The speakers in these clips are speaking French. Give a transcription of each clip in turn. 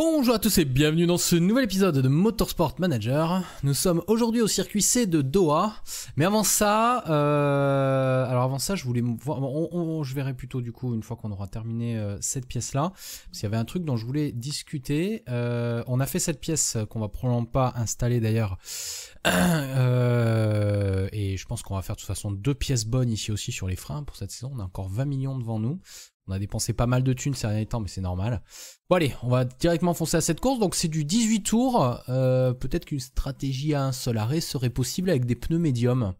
Bonjour à tous et bienvenue dans ce nouvel épisode de Motorsport Manager. Nous sommes aujourd'hui au circuit C de Doha. Mais avant ça, euh, alors avant ça, je voulais je verrai plutôt du coup une fois qu'on aura terminé euh, cette pièce là, parce qu'il y avait un truc dont je voulais discuter. Euh, on a fait cette pièce qu'on va probablement pas installer d'ailleurs. et je pense qu'on va faire de toute façon deux pièces bonnes ici aussi sur les freins pour cette saison. On a encore 20 millions devant nous. On a dépensé pas mal de thunes ces derniers temps, mais c'est normal. Bon allez, on va directement foncer à cette course. Donc c'est du 18 tours. Euh, peut-être qu'une stratégie à un seul arrêt serait possible avec des pneus médiums.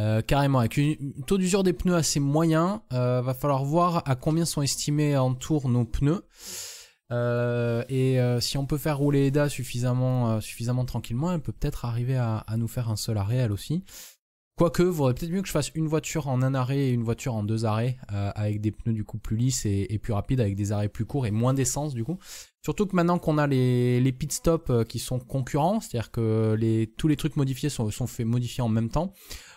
Euh, carrément, avec une taux d'usure des pneus assez moyen, euh, va falloir voir à combien sont estimés en tours nos pneus. et si on peut faire rouler Eda suffisamment, suffisamment tranquillement, elle peut peut-être arriver à, à, nous faire un seul arrêt elle aussi. Quoique, vaudrait peut-être mieux que je fasse une voiture en un arrêt et une voiture en deux arrêts, euh, avec des pneus du coup plus lisses et, plus rapides, avec des arrêts plus courts et moins d'essence du coup. Surtout que maintenant qu'on a les, les pit stops euh, qui sont concurrents, c'est-à-dire que les, tous les trucs modifiés sont, faits modifiés en même temps,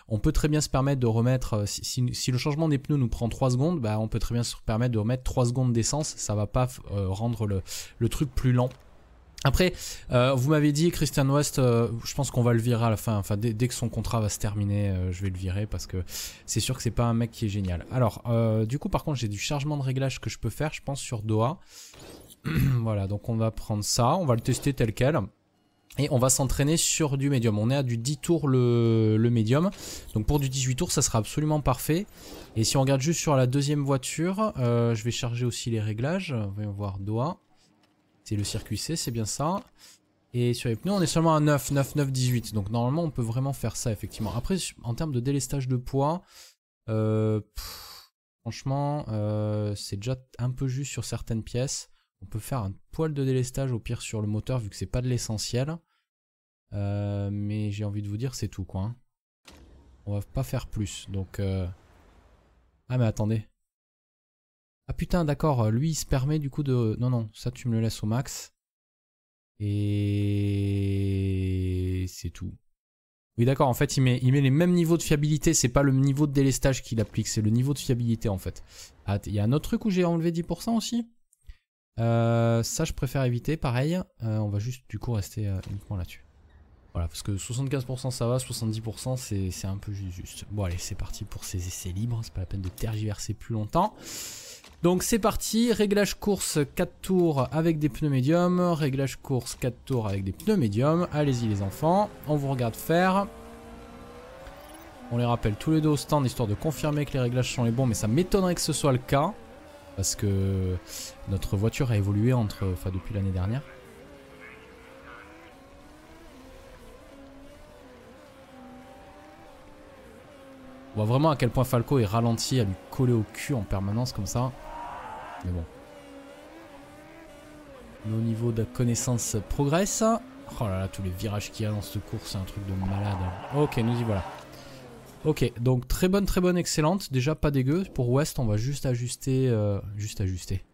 on peut très bien se permettre de remettre, euh, si, le changement des pneus nous prend 3 secondes, bah, on peut très bien se permettre de remettre 3 secondes d'essence, ça va pas rendre le, le truc plus lent. Après, euh, vous m'avez dit Christian West, euh, je pense qu'on va le virer à la fin. Enfin, dès, que son contrat va se terminer, euh, je vais le virer parce que c'est sûr que c'est pas un mec qui est génial. Alors, du coup, par contre, j'ai du chargement de réglage que je peux faire, je pense, sur Doha. voilà, donc on va prendre ça, on va le tester tel quel. Et on va s'entraîner sur du médium. On est à du 10 tours le, le médium. Donc pour du 18 tours, ça sera absolument parfait. Et si on regarde juste sur la deuxième voiture, je vais charger aussi les réglages. Voyons voir Doha. C'est le circuit C, c'est bien ça. Et sur les pneus, on est seulement à 9, 9, 9, 18. Donc normalement, on peut vraiment faire ça, effectivement. Après, en termes de délestage de poids, euh, franchement, euh, c'est déjà un peu juste sur certaines pièces. On peut faire un poil de délestage au pire sur le moteur, vu que c'est pas de l'essentiel. Euh, mais j'ai envie de vous dire, c'est tout, quoi. Hein. On va pas faire plus, donc... Ah mais attendez. Ah putain, d'accord, euh, lui il se permet du coup de... Non, non, ça tu me le laisses au max. Et c'est tout. Oui d'accord, en fait il met, il met les mêmes niveaux de fiabilité, c'est pas le niveau de délestage qu'il applique, c'est le niveau de fiabilité en fait. Ah, il y a un autre truc où j'ai enlevé 10% aussi euh, Ça je préfère éviter, pareil. Euh, on va juste du coup rester uniquement là-dessus. Voilà, parce que 75% ça va, 70% c'est un peu juste. Bon allez, c'est parti pour ces essais libres, c'est pas la peine de tergiverser plus longtemps. Donc c'est parti, réglage course 4 tours avec des pneus médiums, réglage course 4 tours avec des pneus médiums. Allez-y les enfants, on vous regarde faire. On les rappelle tous les deux au stand histoire de confirmer que les réglages sont les bons, mais ça m'étonnerait que ce soit le cas. Parce que notre voiture a évolué entre, enfin, depuis l'année dernière. On voit vraiment à quel point Falco est ralenti à lui coller au cul en permanence comme ça. Mais bon. Nos niveaux de connaissance progressent. Oh là là, tous les virages qu'il y a dans cette course, c'est un truc de malade. Ok, nous y voilà. Ok, donc très bonne, très bonne, excellente. Déjà pas dégueu. Pour West, on va juste ajuster... Euh, juste ajuster.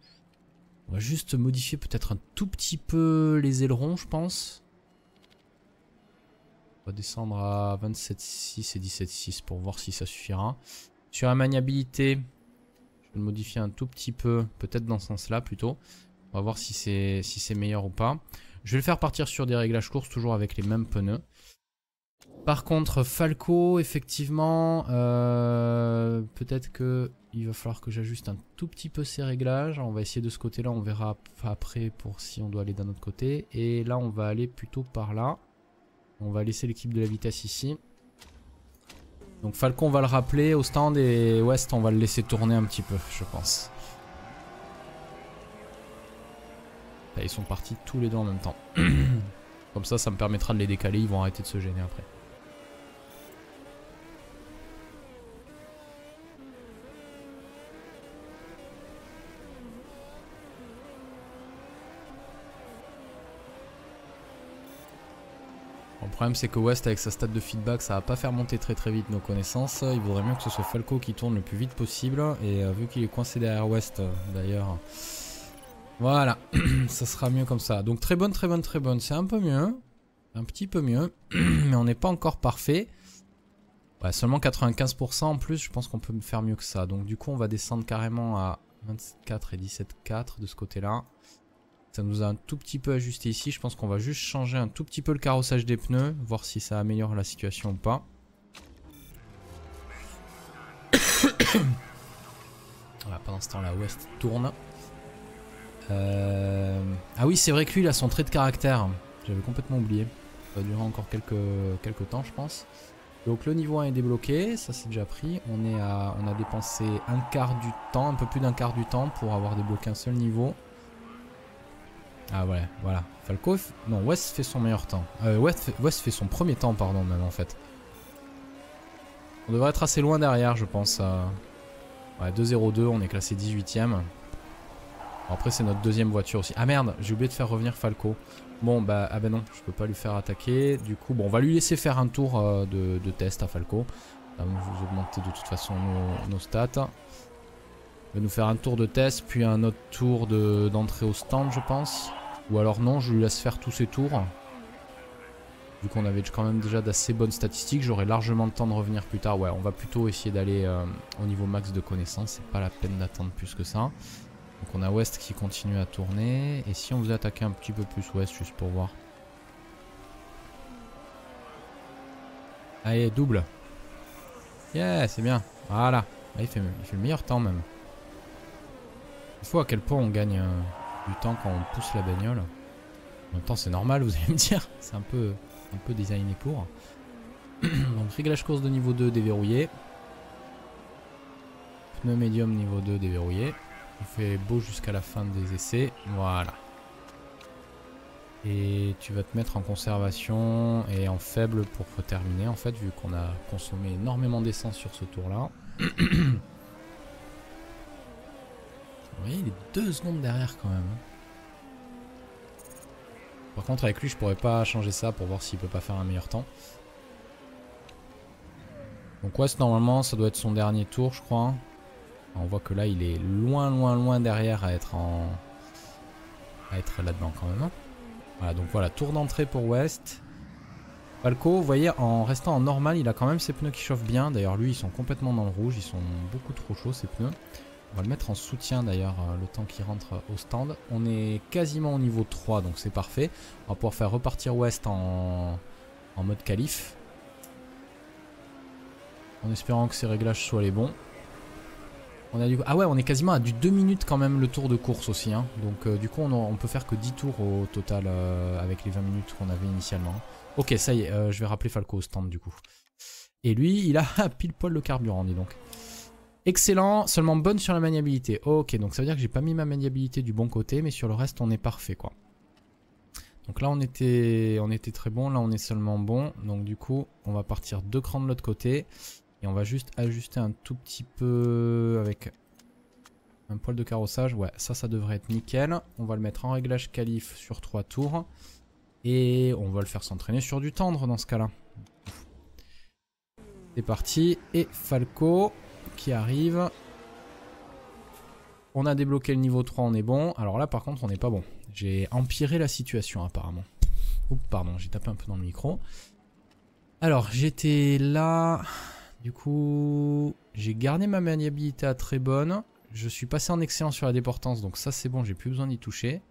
On va juste modifier peut-être un tout petit peu les ailerons, je pense. On va descendre à 27.6 et 17.6 pour voir si ça suffira. Sur la maniabilité, vais le modifier un tout petit peu, peut-être dans ce sens-là plutôt. On va voir si c'est si c'est meilleur ou pas. Je vais le faire partir sur des réglages course, toujours avec les mêmes pneus. Par contre, Falco, effectivement, euh, peut-être que il va falloir que j'ajuste un tout petit peu ces réglages. On va essayer de ce côté-là, on verra après pour si on doit aller d'un autre côté. Et là, on va aller plutôt par là. On va laisser l'équipe de la vitesse ici. Donc Falcon, va le rappeler au stand et West, on va le laisser tourner un petit peu, je pense. ils sont partis tous les deux en même temps. Comme ça, ça me permettra de les décaler, ils vont arrêter de se gêner après. Le problème c'est que West avec sa stat de feedback ça va pas faire monter très très vite nos connaissances. Il vaudrait mieux que ce soit Falco qui tourne le plus vite possible. Et euh, vu qu'il est coincé derrière West euh, d'ailleurs. Voilà, ça sera mieux comme ça. Donc très bonne, très bonne, très bonne. C'est un peu mieux. Un petit peu mieux. Mais on n'est pas encore parfait. Ouais, bah, seulement 95% en plus, je pense qu'on peut faire mieux que ça. Donc du coup on va descendre carrément à 24 et 17,4 de ce côté-là. Ça nous a un tout petit peu ajusté ici. Je pense qu'on va juste changer un tout petit peu le carrossage des pneus. Voir si ça améliore la situation ou pas. voilà, pendant ce temps-là, West tourne. Euh, ah oui, c'est vrai que lui, il a son trait de caractère. J'avais complètement oublié. Ça va durer encore quelques, quelques temps, je pense. Donc le niveau 1 est débloqué, ça c'est déjà pris. On, est à, on a dépensé un quart du temps, un peu plus d'un quart du temps pour avoir débloqué un seul niveau. Ah ouais, voilà. Falco, non, West fait son meilleur temps. Euh, West, fait son premier temps, pardon, même en fait. On devrait être assez loin derrière, je pense. Ouais, 2-0-2, on est classé 18ème. Après, c'est notre deuxième voiture aussi. Ah merde, j'ai oublié de faire revenir Falco. Bon, bah, ah bah non, je peux pas lui faire attaquer. Du coup, bon, on va lui laisser faire un tour euh, de, test à Falco. vous augmenter de toute façon nos stats va nous faire un tour de test, puis un autre tour d'entrée au stand, je pense. Ou alors non, je lui laisse faire tous ses tours. Vu qu'on avait quand même déjà d'assez bonnes statistiques, j'aurai largement le temps de revenir plus tard. Ouais, on va plutôt essayer d'aller euh, au niveau max de connaissance c'est pas la peine d'attendre plus que ça. Donc on a West qui continue à tourner. Et si on faisait attaquer un petit peu plus West, juste pour voir. Allez, double. Yeah, c'est bien. Voilà. Ah, il, fait, il fait le meilleur temps même à quel point on gagne euh, du temps quand on pousse la bagnole. En même temps, c'est normal, vous allez me dire. C'est un peu, un peu designé pour. Donc, réglage course de niveau 2 déverrouillé. Pneu médium niveau 2 déverrouillé. On fait beau jusqu'à la fin des essais. Voilà. Et tu vas te mettre en conservation et en faible pour terminer en fait vu qu'on a consommé énormément d'essence sur ce tour là. voyez, il est deux secondes derrière quand même. Par contre, avec lui, je pourrais pas changer ça pour voir s'il peut pas faire un meilleur temps. Donc West normalement, ça doit être son dernier tour, je crois. On voit que là, il est loin, loin, loin derrière à être en... à être là-dedans quand même. Hein. Voilà, donc voilà, tour d'entrée pour West. Falco, vous voyez, en restant en normal, il a quand même ses pneus qui chauffent bien. D'ailleurs, lui, ils sont complètement dans le rouge. Ils sont beaucoup trop chauds, ces pneus. On va le mettre en soutien d'ailleurs euh, le temps qu'il rentre euh, au stand. On est quasiment au niveau 3 donc c'est parfait. On va pouvoir faire repartir ouest en, mode calife. En espérant que ces réglages soient les bons. On a du... Ah ouais on est quasiment à du 2 minutes quand même le tour de course aussi. Hein. Donc euh, du coup on, on, peut faire que 10 tours au total avec les 20 minutes qu'on avait initialement. Ok ça y est, je vais rappeler Falco au stand du coup. Et lui il a pile poil le carburant dis donc. Excellent, seulement bonne sur la maniabilité. Ok, donc ça veut dire que j'ai pas mis ma maniabilité du bon côté, mais sur le reste on est parfait quoi. Donc là on était, on était très bon, là on est seulement bon. Donc du coup on va partir deux crans de l'autre côté. Et on va juste ajuster un tout petit peu avec un poil de carrossage. Ouais, ça, ça devrait être nickel. On va le mettre en réglage calife sur trois tours. Et on va le faire s'entraîner sur du tendre dans ce cas-là. C'est parti. Et Falco, qui arrive. On a débloqué le niveau 3, on est bon. Alors là, par contre, on n'est pas bon. J'ai empiré la situation, apparemment. Oups, pardon, j'ai tapé un peu dans le micro. Alors, j'étais là. Du coup, j'ai gardé ma maniabilité à très bonne. Je suis passé en excellent sur la déportance, donc ça c'est bon, j'ai plus besoin d'y toucher.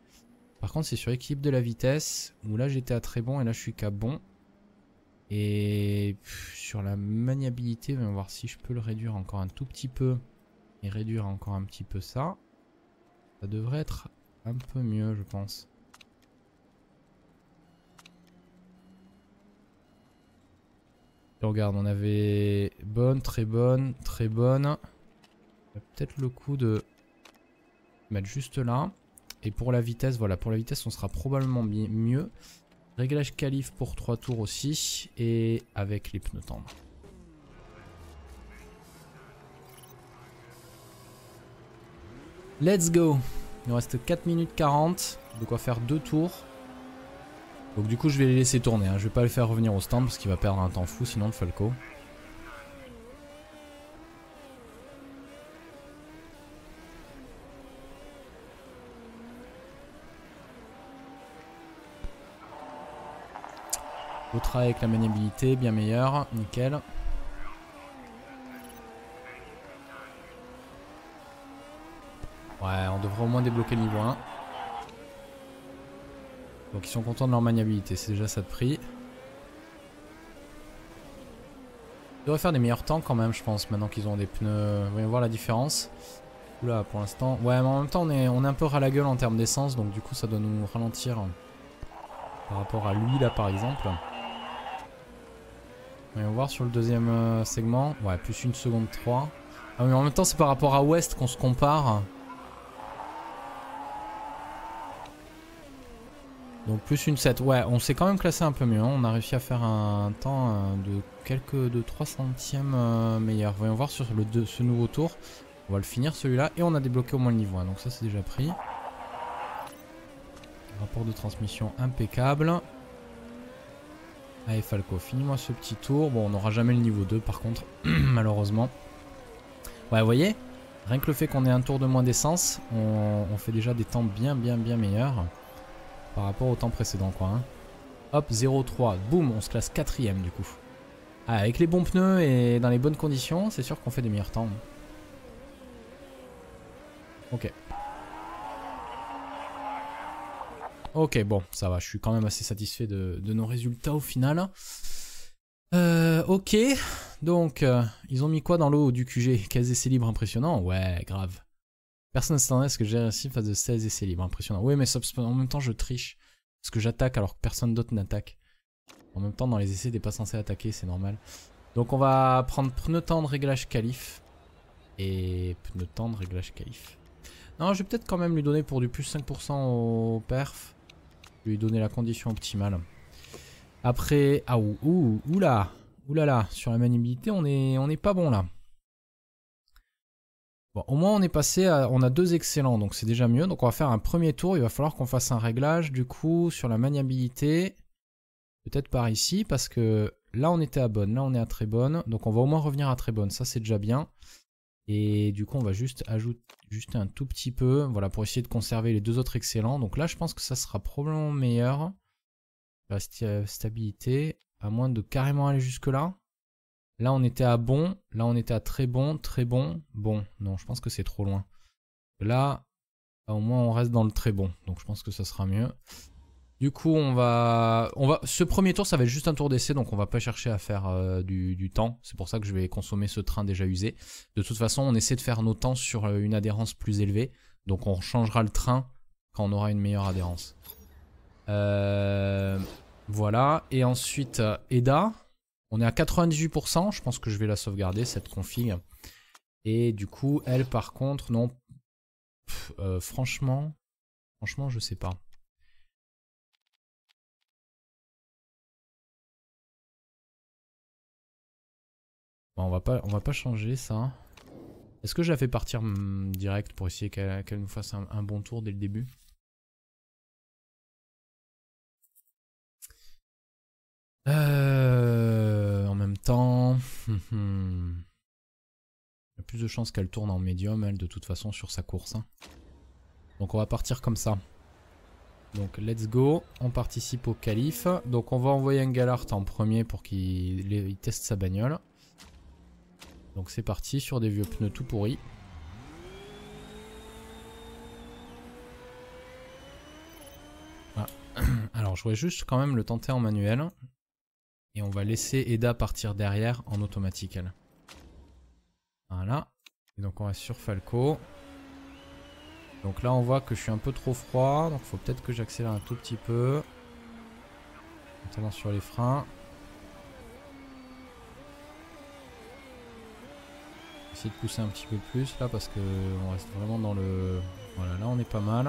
Par contre, c'est sur équipe de la vitesse, où là j'étais à très bon et là je suis qu'à bon. Et sur la maniabilité, on va voir si je peux le réduire encore un tout petit peu. Et réduire encore un petit peu ça. Ça devrait être un peu mieux, je pense. regarde, on avait bonne, très bonne, très bonne. Peut-être le coup de mettre juste là. Et pour la vitesse, voilà, pour la vitesse, on sera probablement mieux. Réglage calife pour 3 tours aussi. Et avec les Let's go Il nous reste 4 minutes 40. De quoi faire 2 tours. Donc du coup je vais les laisser tourner. Hein. Je vais pas le faire revenir au stand parce qu'il va perdre un temps fou sinon le Falco. avec la maniabilité, bien meilleure, nickel. Ouais, on devrait au moins débloquer le niveau 1. Donc ils sont contents de leur maniabilité, c'est déjà ça de prix. Ils devraient faire des meilleurs temps quand même, je pense, maintenant qu'ils ont des pneus. Voyons voir la différence. Là, pour l'instant. Ouais, mais en même temps, on est, on est un peu ras la gueule en termes d'essence, donc du coup, ça doit nous ralentir par rapport à lui, là, par exemple. Voyons voir sur le deuxième euh, segment. Ouais, plus une seconde 3. Ah, mais en même temps, c'est par rapport à ouest qu'on se compare. Donc plus une 7. Ouais, on s'est quand même classé un peu mieux. Hein. On a réussi à faire un temps euh, de quelques de 3 centièmes euh, meilleur. Voyons voir sur le ce nouveau tour. On va le finir celui-là. Et on a débloqué au moins le niveau 1. Donc ça, c'est déjà pris. Rapport de transmission impeccable. Allez Falco, finis-moi ce petit tour. Bon, on n'aura jamais le niveau 2 par contre, malheureusement. Ouais, vous voyez Rien que le fait qu'on ait un tour de moins d'essence, on, fait déjà des temps bien, bien, bien meilleurs par rapport au temps précédent, quoi. Hein. Hop Hop, 0,3. Boum, on se classe quatrième, du coup. Ah, avec les bons pneus et dans les bonnes conditions, c'est sûr qu'on fait des meilleurs temps. Ok. Ok, bon, ça va, je suis quand même assez satisfait de, nos résultats au final. Euh, ok, donc, euh, ils ont mis quoi dans l'eau du QG 15 essais libres impressionnant, Ouais, grave. Personne ne s'attendait à ce que j'ai réussi face de 16 essais libres impressionnants. Oui, mais en même temps, je triche. Parce que j'attaque alors que personne d'autre n'attaque. En même temps, dans les essais, t'es pas censé attaquer, c'est normal. Donc on va prendre pneu de réglage calife. Et pneu de réglage calife. Non, je vais peut-être quand même lui donner pour du plus 5% au perf lui donner la condition optimale. Après, ah ouh, ouh, là là sur la maniabilité, on est, on n'est pas bon là. Bon, au moins on est passé à, on a deux excellents, donc c'est déjà mieux. Donc on va faire un premier tour, il va falloir qu'on fasse un réglage du coup sur la maniabilité. Peut-être par ici, parce que là on était à bonne, là on est à très bonne. Donc on va au moins revenir à très bonne, ça c'est déjà bien. Et du coup, on va juste ajouter juste un tout petit peu, voilà, pour essayer de conserver les deux autres excellents. Donc là, je pense que ça sera probablement meilleur. stabilité, à moins de carrément aller jusque là. Là, on était à bon. Là, on était à très bon, très bon, bon. Non, je pense que c'est trop loin. Là, au moins, on reste dans le très bon. Donc, je pense que ça sera mieux. Du coup, on va, on va, ce premier tour, ça va être juste un tour d'essai, donc on va pas chercher à faire euh, du, temps. C'est pour ça que je vais consommer ce train déjà usé. De toute façon, on essaie de faire nos temps sur euh, une adhérence plus élevée, donc on changera le train quand on aura une meilleure adhérence. Euh, voilà, et ensuite, Eda, on est à 98%, je pense que je vais la sauvegarder, cette config. Et du coup, elle, par contre, non, franchement, franchement, je sais pas. Bah, on va pas, on va pas changer ça. Est-ce que je la fais partir mm, direct pour essayer qu'elle nous fasse un, bon tour dès le début euh, En même temps... Il y a plus de chances qu'elle tourne en médium, elle, de toute façon, sur sa course. Hein. Donc on va partir comme ça. Donc let's go, on participe au calife. Donc on va envoyer un Galart en premier pour qu'il teste sa bagnole. Donc c'est parti sur des vieux pneus tout pourris. Ah. Alors je voudrais juste quand même le tenter en manuel. Et on va laisser Eda partir derrière en automatique elle. Voilà. Et donc on reste sur Falco. Donc là on voit que je suis un peu trop froid. Donc faut peut-être que j'accélère un tout petit peu. Maintenant sur les freins. de pousser un petit peu plus là parce que on reste vraiment dans le... Voilà, là on est pas mal.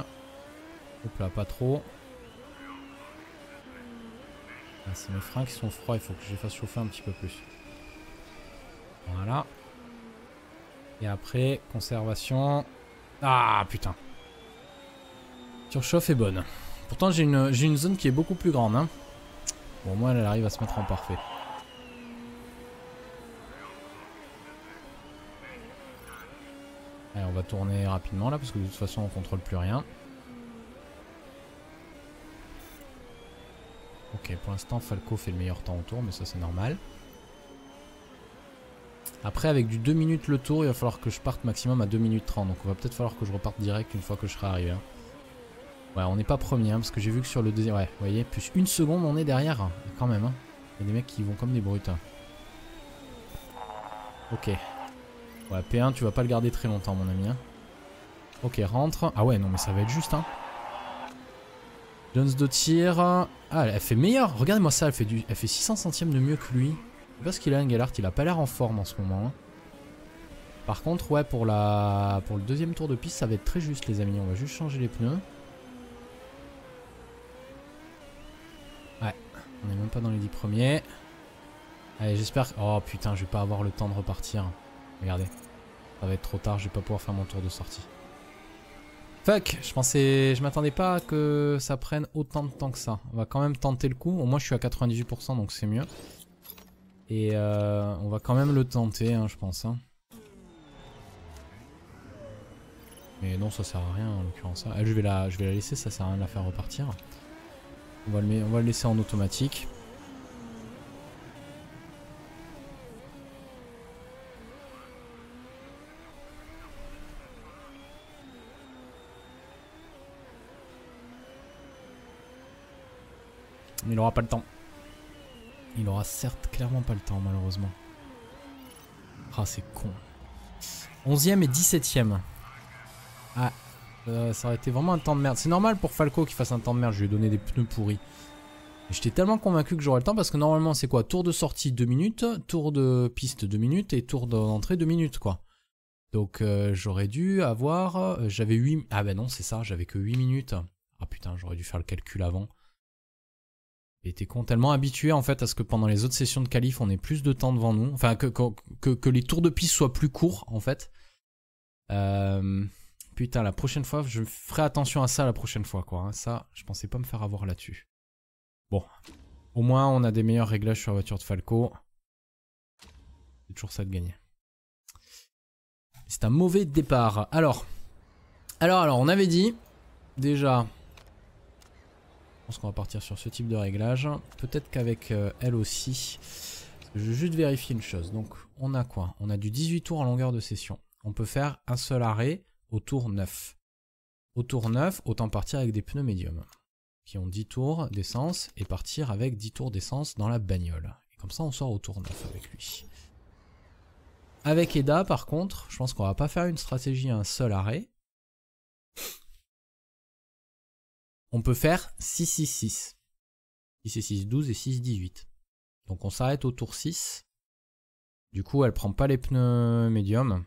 Hop là, pas trop. Ah, c'est mes freins qui sont froids, il faut que je les fasse chauffer un petit peu plus. Voilà. Et après, conservation. Ah putain. Surchauffe est bonne. Pourtant j'ai une, une zone qui est beaucoup plus grande. Hein. Bon, moi elle arrive à se mettre en parfait. va tourner rapidement là parce que de toute façon on contrôle plus rien. Ok, pour l'instant Falco fait le meilleur temps au tour, mais ça c'est normal. Après avec du 2 minutes le tour, il va falloir que je parte maximum à 2 minutes 30. Donc il va peut-être falloir que je reparte direct une fois que je serai arrivé. Hein. Ouais, on n'est pas premier, hein, parce que j'ai vu que sur le deuxième... Ouais, vous voyez, plus une seconde, on est derrière, hein, quand même. Il y a des mecs qui vont comme des brutes. Ok, Ouais, P1, tu vas pas le garder très longtemps, mon ami. Hein. Ok, rentre. Ah ouais, non, mais ça va être juste, hein. Jones de tir. Ah, elle fait meilleur. Regardez-moi ça, elle fait, fait 600 centièmes de mieux que lui. Parce qu'il a, un galart Il a pas l'air en forme en ce moment. Hein. Par contre, ouais, pour, la... pour le deuxième tour de piste, ça va être très juste, les amis. On va juste changer les pneus. Ouais, on est même pas dans les 10 premiers. Allez, j'espère... Oh putain, je vais pas avoir le temps de repartir. Regardez. Ça va être trop tard, je vais pas pouvoir faire mon tour de sortie. Fuck Je pensais... Je m'attendais pas à que ça prenne autant de temps que ça. On va quand même tenter le coup. Au moins je suis à 98% donc c'est mieux. Et euh, on va quand même le tenter hein, je pense. Hein. Mais non ça sert à rien en l'occurrence. Hein. Ah, je, vais la... je vais laisser, ça sert à rien de la faire repartir. On va le, on va le laisser en automatique. Il aura pas le temps. Il aura certes clairement pas le temps malheureusement. Ah c'est con. 11 et 17 septième Ah, euh, ça aurait été vraiment un temps de merde. C'est normal pour Falco qu'il fasse un temps de merde, je lui ai donné des pneus pourris. J'étais tellement convaincu que j'aurais le temps parce que normalement c'est quoi Tour de sortie 2 minutes, tour de piste 2 minutes et tour d'entrée 2 minutes quoi. Donc euh, j'aurais dû avoir... Euh, j'avais 8... Ah ben non c'est ça, j'avais que 8 minutes. Ah putain j'aurais dû faire le calcul avant était con, tellement habitué en fait à ce que pendant les autres sessions de qualif, on ait plus de temps devant nous. Enfin, que, les tours de piste soient plus courts en fait. Euh, putain, la prochaine fois, je ferai attention à ça la prochaine fois quoi. Hein. Ça, je pensais pas me faire avoir là-dessus. Bon. Au moins, on a des meilleurs réglages sur la voiture de Falco. C'est toujours ça de gagner. C'est un mauvais départ. Alors. Alors, alors, on avait dit déjà je pense qu'on va partir sur ce type de réglage. Peut-être qu'avec euh, elle aussi. Je vais juste vérifier une chose. Donc on a quoi On a du 18 tours en longueur de session. On peut faire un seul arrêt au tour 9. Au tour 9, autant partir avec des pneus médiums qui ont 10 tours d'essence et partir avec 10 tours d'essence dans la bagnole. Et comme ça, on sort au tour 9 avec lui. Avec Eda, par contre, je pense qu'on va pas faire une stratégie à un seul arrêt on peut faire 6, 6, 6. 6 et 6, 12 et 6, 18. Donc on s'arrête au tour 6. Du coup, elle prend pas les pneus médium.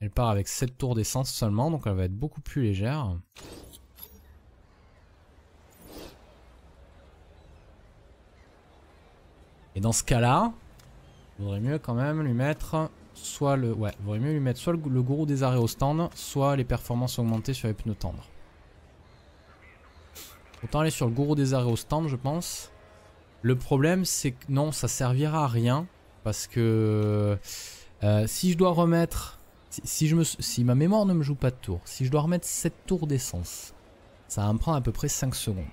Elle part avec 7 tours d'essence seulement, donc elle va être beaucoup plus légère. Et dans ce cas-là, il vaudrait mieux quand même lui mettre soit le... Ouais, il mieux lui mettre soit le, gourou des arrêts au stand, soit les performances augmentées sur les pneus tendres. Autant aller sur le gourou des arrêts au stand, je pense. Le problème, c'est que non, ça servira à rien. Parce que euh, si je dois remettre... Si, je me, si ma mémoire ne me joue pas de tour, si je dois remettre 7 tours d'essence, ça va me prendre à peu près 5 secondes.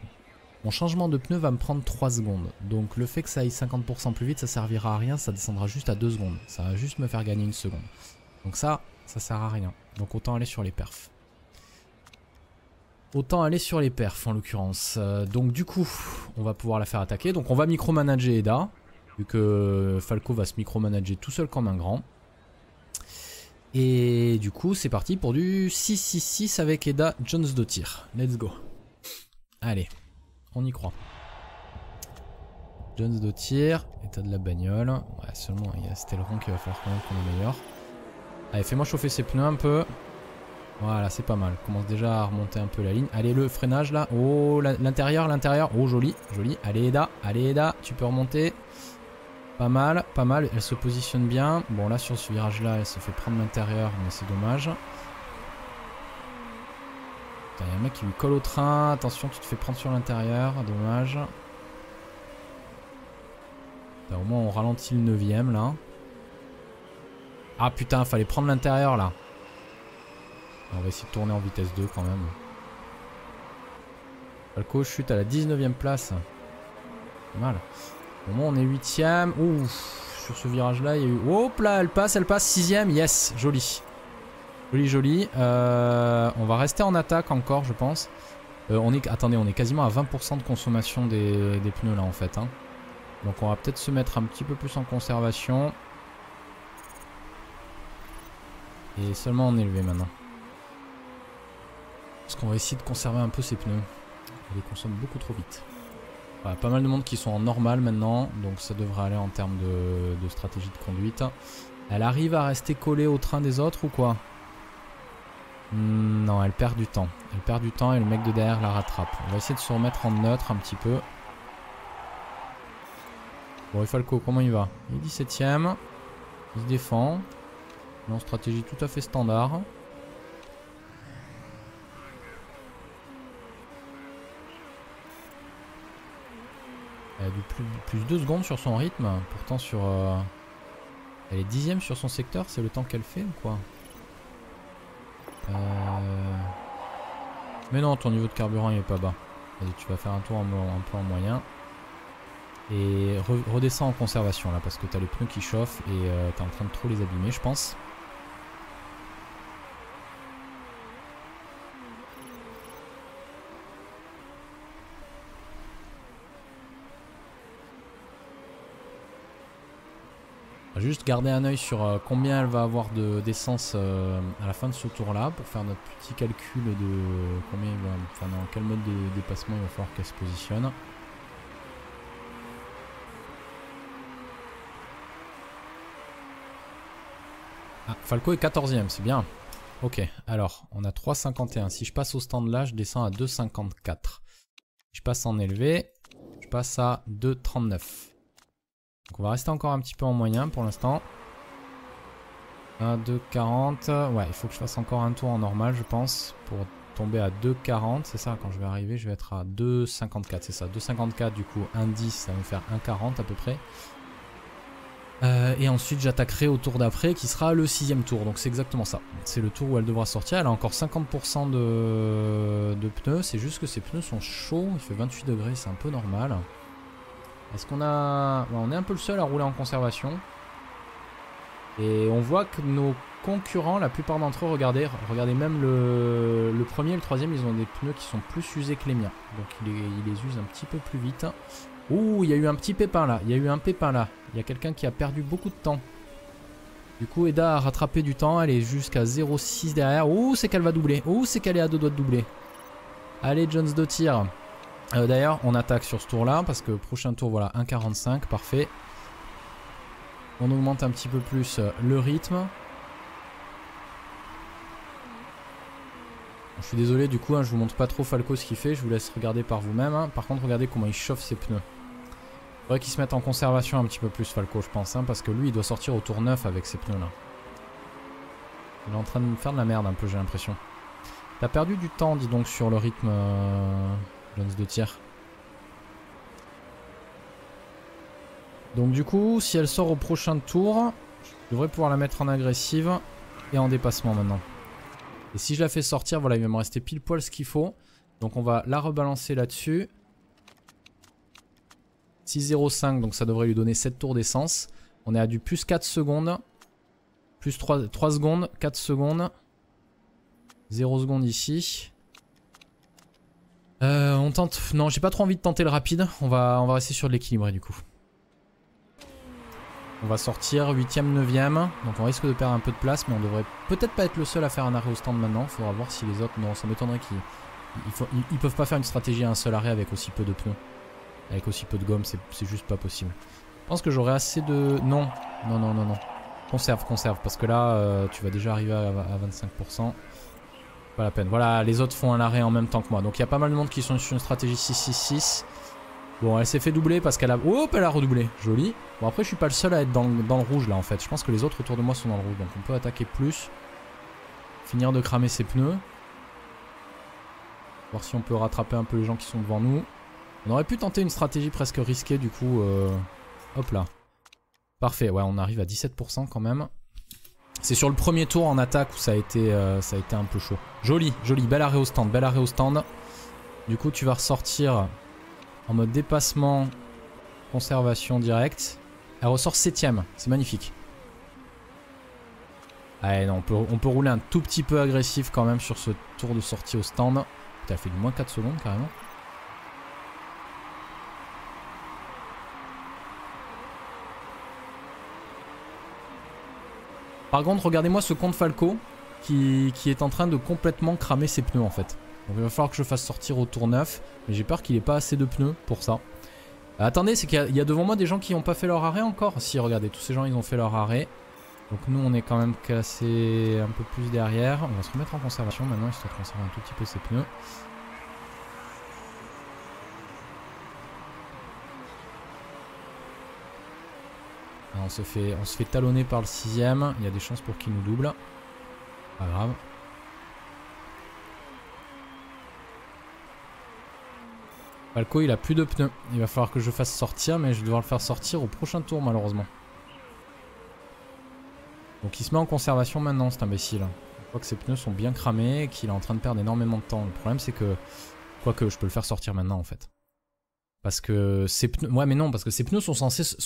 Mon changement de pneu va me prendre 3 secondes, donc le fait que ça aille 50% plus vite, ça servira à rien, ça descendra juste à 2 secondes. Ça va juste me faire gagner une seconde. Donc ça, ça sert à rien. Donc autant aller sur les perfs. Autant aller sur les perfs en l'occurrence. Euh, donc du coup, on va pouvoir la faire attaquer. Donc on va micromanager Eda, vu que Falco va se micromanager tout seul comme un grand. Et du coup, c'est parti pour du 6-6-6 avec Eda Jones de tir. Let's go. Allez on y croit. Jones de tir, état de la bagnole. Ouais, seulement il y a Steleron qui va falloir quand même qu'on meilleur. Allez, fais-moi chauffer ses pneus un peu. Voilà, c'est pas mal. Commence déjà à remonter un peu la ligne. Allez, le freinage là. Oh, l'intérieur, l'intérieur. Oh, joli, joli. Allez, Eda, allez, Eda, tu peux remonter. Pas mal, pas mal. Elle se positionne bien. Bon, là, sur ce virage là, elle se fait prendre l'intérieur, mais c'est dommage. Putain y un mec qui lui colle au train. Attention, tu te fais prendre sur l'intérieur. Dommage. au moins, on ralentit le 9ème là. Ah putain, fallait prendre l'intérieur là. On va essayer de tourner en vitesse 2 quand même. Falco chute à la 19ème place. Mal. Au moins, on est 8ème. Ouf, sur ce virage là, il y a eu. Hop là, elle passe, elle passe 6ème. Yes, joli. Joli, joli. Euh, on va rester en attaque encore, je pense. Euh, on est, attendez, on est quasiment à 20% de consommation des, pneus là en fait. Hein. Donc on va peut-être se mettre un petit peu plus en conservation. Et seulement en élevé maintenant. Parce qu'on va essayer de conserver un peu ces pneus. Ils les consomme beaucoup trop vite. pas mal de monde qui sont en normal maintenant. Donc ça devrait aller en termes de stratégie de conduite. Elle arrive à rester collée au train des autres ou quoi Hmm, non, elle perd du temps. Elle perd du temps et le mec de derrière la rattrape. On va essayer de se remettre en neutre un petit peu. Bon, et Falco, comment il va Il est 17ème. Il se défend. Non, stratégie tout à fait standard. Elle a plus, 2 secondes sur son rythme. Pourtant, sur. Euh, elle est 10 dixième sur son secteur, c'est le temps qu'elle fait ou quoi euh, mais non, ton niveau de carburant il est pas bas. Vas-y, tu vas faire un tour en, un en moyen. Et redescends en conservation là, parce que t'as les pneus qui chauffent et euh, t'es en train de trop les abîmer, je pense. juste garder un œil sur euh, combien elle va avoir d'essence euh, à la fin de ce tour-là pour faire notre petit calcul de combien, va, enfin, dans quel mode de dépassement il va falloir qu'elle se positionne. Ah, Falco est 14ème, c'est bien. Ok, alors, on a 3,51. Si je passe au stand là, je descends à 2,54. Je passe en élevé, je passe à 2,39. Donc on va rester encore un petit peu en moyen pour l'instant. 1, 2, 40. Ouais, il faut que je fasse encore un tour en normal, je pense, pour tomber à 2,40. C'est ça, quand je vais arriver, je vais être à 2,54. C'est ça, 2,54 du coup, 10, ça va me faire 1,40 à peu près. Euh, et ensuite, j'attaquerai au tour d'après, qui sera le sixième tour. Donc c'est exactement ça. C'est le tour où elle devra sortir. Elle a encore 50% de, de pneus. C'est juste que ses pneus sont chauds. Il fait 28 degrés, c'est un peu normal. Est-ce qu'on a... on est un peu le seul à rouler en conservation. Et on voit que nos concurrents, la plupart d'entre eux, regardez, regardez même le, premier et le troisième, ils ont des pneus qui sont plus usés que les miens. Donc ils, les usent un petit peu plus vite. Ouh, il y a eu un petit pépin là, il y a eu un pépin là. Il y a quelqu'un qui a perdu beaucoup de temps. Du coup, Eda a rattrapé du temps, elle est jusqu'à 0,6 derrière. Ouh, c'est qu'elle va doubler. Ouh, c'est qu'elle est à deux doigts de doubler. Allez, Jones de tir. Euh, d'ailleurs, on attaque sur ce tour-là, parce que prochain tour, voilà, 1,45, parfait. On augmente un petit peu plus euh, le rythme. Je suis désolé du coup, hein, je vous montre pas trop Falco ce qu'il fait, je vous laisse regarder par vous-même. Hein. Par contre, regardez comment il chauffe ses pneus. Il faudrait qu'il se mette en conservation un petit peu plus Falco, je pense, hein, parce que lui, il doit sortir au tour 9 avec ses pneus là. Il est en train de me faire de la merde un peu, j'ai l'impression. T'as perdu du temps, dis donc, sur le rythme... Euh, de tir. Donc du coup, si elle sort au prochain tour, je devrais pouvoir la mettre en agressive et en dépassement maintenant. Et si je la fais sortir, voilà, il va me rester pile poil ce qu'il faut. Donc on va la rebalancer là-dessus. 6 6,05, donc ça devrait lui donner 7 tours d'essence. On est à du plus 4 secondes. Plus 3, 3 secondes, 4 secondes. 0 secondes ici. Euh, on tente... Non, j'ai pas trop envie de tenter le rapide. On va, on va rester sur de l'équilibré du coup. On va sortir 8ème, 9ème. Donc on risque de perdre un peu de place, mais on devrait peut-être pas être le seul à faire un arrêt au stand maintenant. Faudra voir si les autres... Non, ça m'étonnerait qu'ils... Ils, peuvent pas faire une stratégie à un seul arrêt avec aussi peu de pneus. Avec aussi peu de gomme, c'est juste pas possible. Je pense que j'aurai assez de... Non, non, non, non, non. Conserve, conserve, parce que là, euh, tu vas déjà arriver à, à 25%. Pas la peine. Voilà, les autres font un arrêt en même temps que moi. Donc il y a pas mal de monde qui sont sur une stratégie 6-6-6. Bon, elle s'est fait doubler parce qu'elle a... Hop, oh, elle a redoublé. Joli. Bon, après, je suis pas le seul à être dans le, rouge, là, en fait. Je pense que les autres autour de moi sont dans le rouge. Donc on peut attaquer plus. Finir de cramer ses pneus. Voir si on peut rattraper un peu les gens qui sont devant nous. On aurait pu tenter une stratégie presque risquée, du coup... Euh, hop là. Parfait, ouais, on arrive à 17% quand même. C'est sur le premier tour en attaque où ça a été, euh, ça a été un peu chaud. Joli, joli, bel arrêt au stand, bel arrêt au stand. Du coup, tu vas ressortir en mode dépassement, conservation directe. Elle ressort 7 septième, c'est magnifique. Allez, non, on peut, on peut rouler un tout petit peu agressif quand même sur ce tour de sortie au stand. T'as fait du moins 4 secondes carrément. Par contre, regardez-moi ce compte Falco qui, est en train de complètement cramer ses pneus en fait. Donc il va falloir que je fasse sortir au tour 9, mais j'ai peur qu'il ait pas assez de pneus pour ça. attendez, c'est qu'il y, a devant moi des gens qui n'ont pas fait leur arrêt encore. Si, regardez, tous ces gens, ils ont fait leur arrêt. Donc nous, on est quand même cassé un peu plus derrière. On va se remettre en conservation maintenant, histoire de conserver un tout petit peu ses pneus. on se fait, on se fait talonner par le sixième. Il y a des chances pour qu'il nous double. Pas grave. Falco, il a plus de pneus. Il va falloir que je fasse sortir, mais je vais devoir le faire sortir au prochain tour, malheureusement. Donc il se met en conservation maintenant, cet imbécile. Je crois que ses pneus sont bien cramés, qu'il est en train de perdre énormément de temps. Le problème, c'est que... Quoique, je peux le faire sortir maintenant, en fait. Parce que ces pneus. mais non, parce que ces pneus sont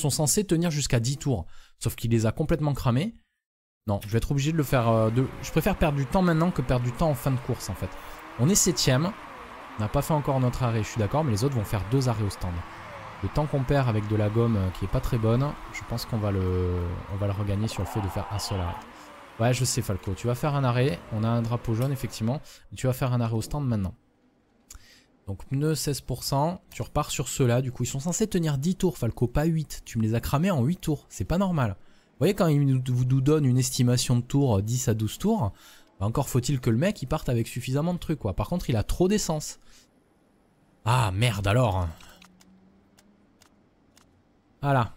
censés, tenir jusqu'à 10 tours. Sauf qu'il les a complètement cramés. Non, je vais être obligé de le faire. Euh, de... Je préfère perdre du temps maintenant que perdre du temps en fin de course, en fait. On est 7 On n'a pas fait encore notre arrêt, je suis d'accord, mais les autres vont faire deux arrêts au stand. Le temps qu'on perd avec de la gomme euh, qui est pas très bonne, je pense qu'on va le, va le regagner sur le fait de faire un seul arrêt. Ouais, je sais Falco, tu vas faire un arrêt, on a un drapeau jaune effectivement, tu vas faire un arrêt au stand maintenant. Donc pneus 16%, tu repars sur ceux-là. Du coup, ils sont censés tenir 10 tours, Falco, pas 8. Tu me les as cramés en 8 tours, c'est pas normal. Vous voyez, quand il vous donne une estimation de euh, tours 10 à 12 tours, encore faut-il que le mec il parte avec suffisamment de trucs, quoi. Par contre, il a trop d'essence. Ah, merde alors Voilà.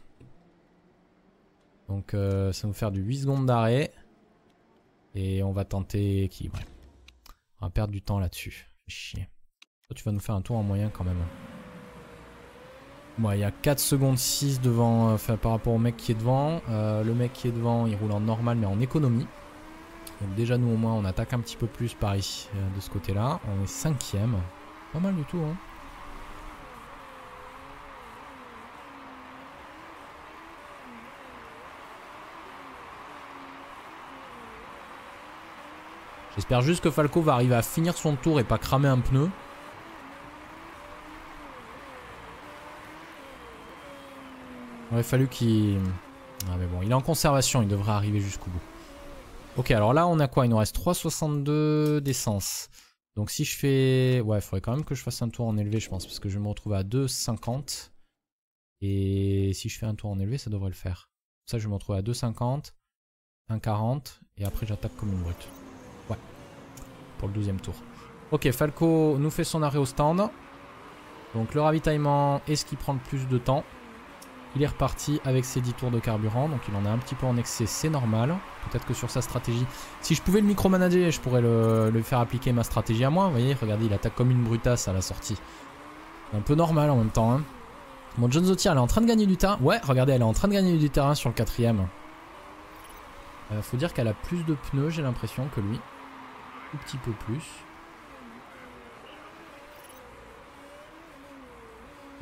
Donc, euh, ça va nous faire du 8 secondes d'arrêt. Et on va tenter qui On va perdre du temps là-dessus. Chier tu vas nous faire un tour en moyen quand même. Bon, il y a 4 secondes 6 devant, euh, par rapport au mec qui est devant. Euh, le mec qui est devant, il roule en normal mais en économie. déjà, nous au moins, on attaque un petit peu plus Paris ici euh, de ce côté-là. On est cinquième. Pas mal du tout, hein. J'espère juste que Falco va arriver à finir son tour et pas cramer un pneu. Il aurait fallu qu'il... Ah mais bon, il est en conservation, il devrait arriver jusqu'au bout. Ok, alors là, on a quoi Il nous reste 3,62 d'essence. Donc si je fais... Ouais, il faudrait quand même que je fasse un tour en élevé, je pense, parce que je vais me retrouver à 2,50. Et si je fais un tour en élevé, ça devrait le faire. Ça, je vais me retrouver à 2,50, 1,40, et après j'attaque comme une brute. Ouais, pour le deuxième tour. Ok, Falco nous fait son arrêt au stand. Donc le ravitaillement est ce qui prend le plus de temps. Il est reparti avec ses 10 tours de carburant, donc il en a un petit peu en excès, c'est normal. Peut-être que sur sa stratégie, si je pouvais le micromanager, je pourrais le, faire appliquer ma stratégie à moi. Vous voyez, regardez, il attaque comme une brutasse à la sortie. Un peu normal en même temps. Hein. Bon, John Zotti, elle est en train de gagner du terrain. Ouais, regardez, elle est en train de gagner du terrain sur le quatrième. Euh, faut dire qu'elle a plus de pneus, j'ai l'impression, que lui. Un petit peu plus.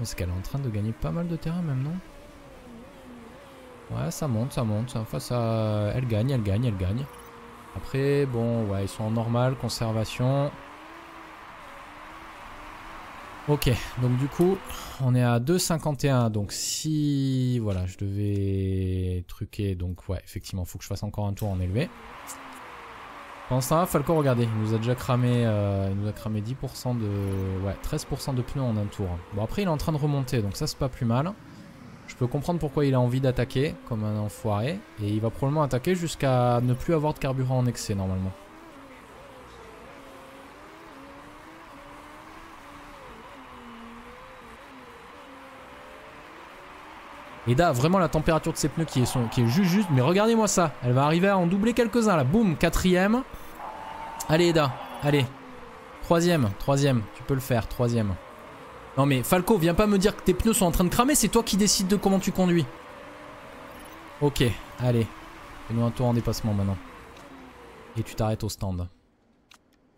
Est-ce qu'elle est en train de gagner pas mal de terrain même, non ça monte, ça monte. Elle gagne, elle gagne, elle gagne. Après, bon, ouais, ils sont en normal, conservation. Ok, donc du coup, on est à 2,51. Donc si, voilà, je devais truquer, donc ouais, effectivement, il faut que je fasse encore un tour en élevé. Pendant ce temps Falco, regardez, il nous a déjà cramé, euh, il nous a cramé 10% de... Ouais, 13% de pneus en un tour. Bon, après, il est en train de remonter, donc ça, c'est pas plus mal. Je peux comprendre pourquoi il a envie d'attaquer comme un enfoiré. Et il va probablement attaquer jusqu'à ne plus avoir de carburant en excès normalement. Eda vraiment la température de ses pneus qui est, qui est juste, juste. Mais regardez-moi ça. Elle va arriver à en doubler quelques-uns là. Boum, quatrième. Allez, Eda. Allez. Troisième, troisième. Tu peux le faire, troisième. Non mais Falco, viens pas me dire que tes pneus sont en train de cramer, c'est toi qui décides de comment tu conduis. Ok, allez. Fais-nous un tour en dépassement maintenant. Et tu t'arrêtes au stand.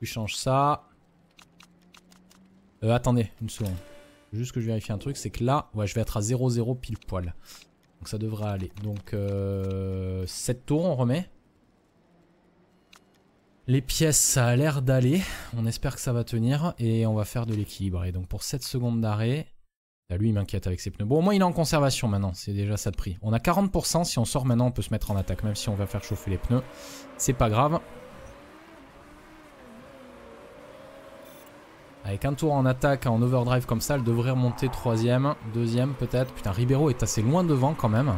Tu changes ça. Euh, attendez, une seconde. Juste que je vérifie un truc, c'est que là, ouais, je vais être à 0-0 pile poil. Donc ça devrait aller. Donc euh, 7 tours, on remet. Les pièces, ça a l'air d'aller. On espère que ça va tenir et on va faire de l'équilibre. Et donc pour 7 secondes d'arrêt, là bah, lui il m'inquiète avec ses pneus. Bon, au moins il est en conservation maintenant, c'est déjà ça de prix. On a 40%, si on sort maintenant on peut se mettre en attaque, même si on va faire chauffer les pneus. C'est pas grave. Avec un tour en attaque, en overdrive comme ça, elle devrait remonter troisième, deuxième peut-être. Putain, Ribeiro est assez loin devant quand même.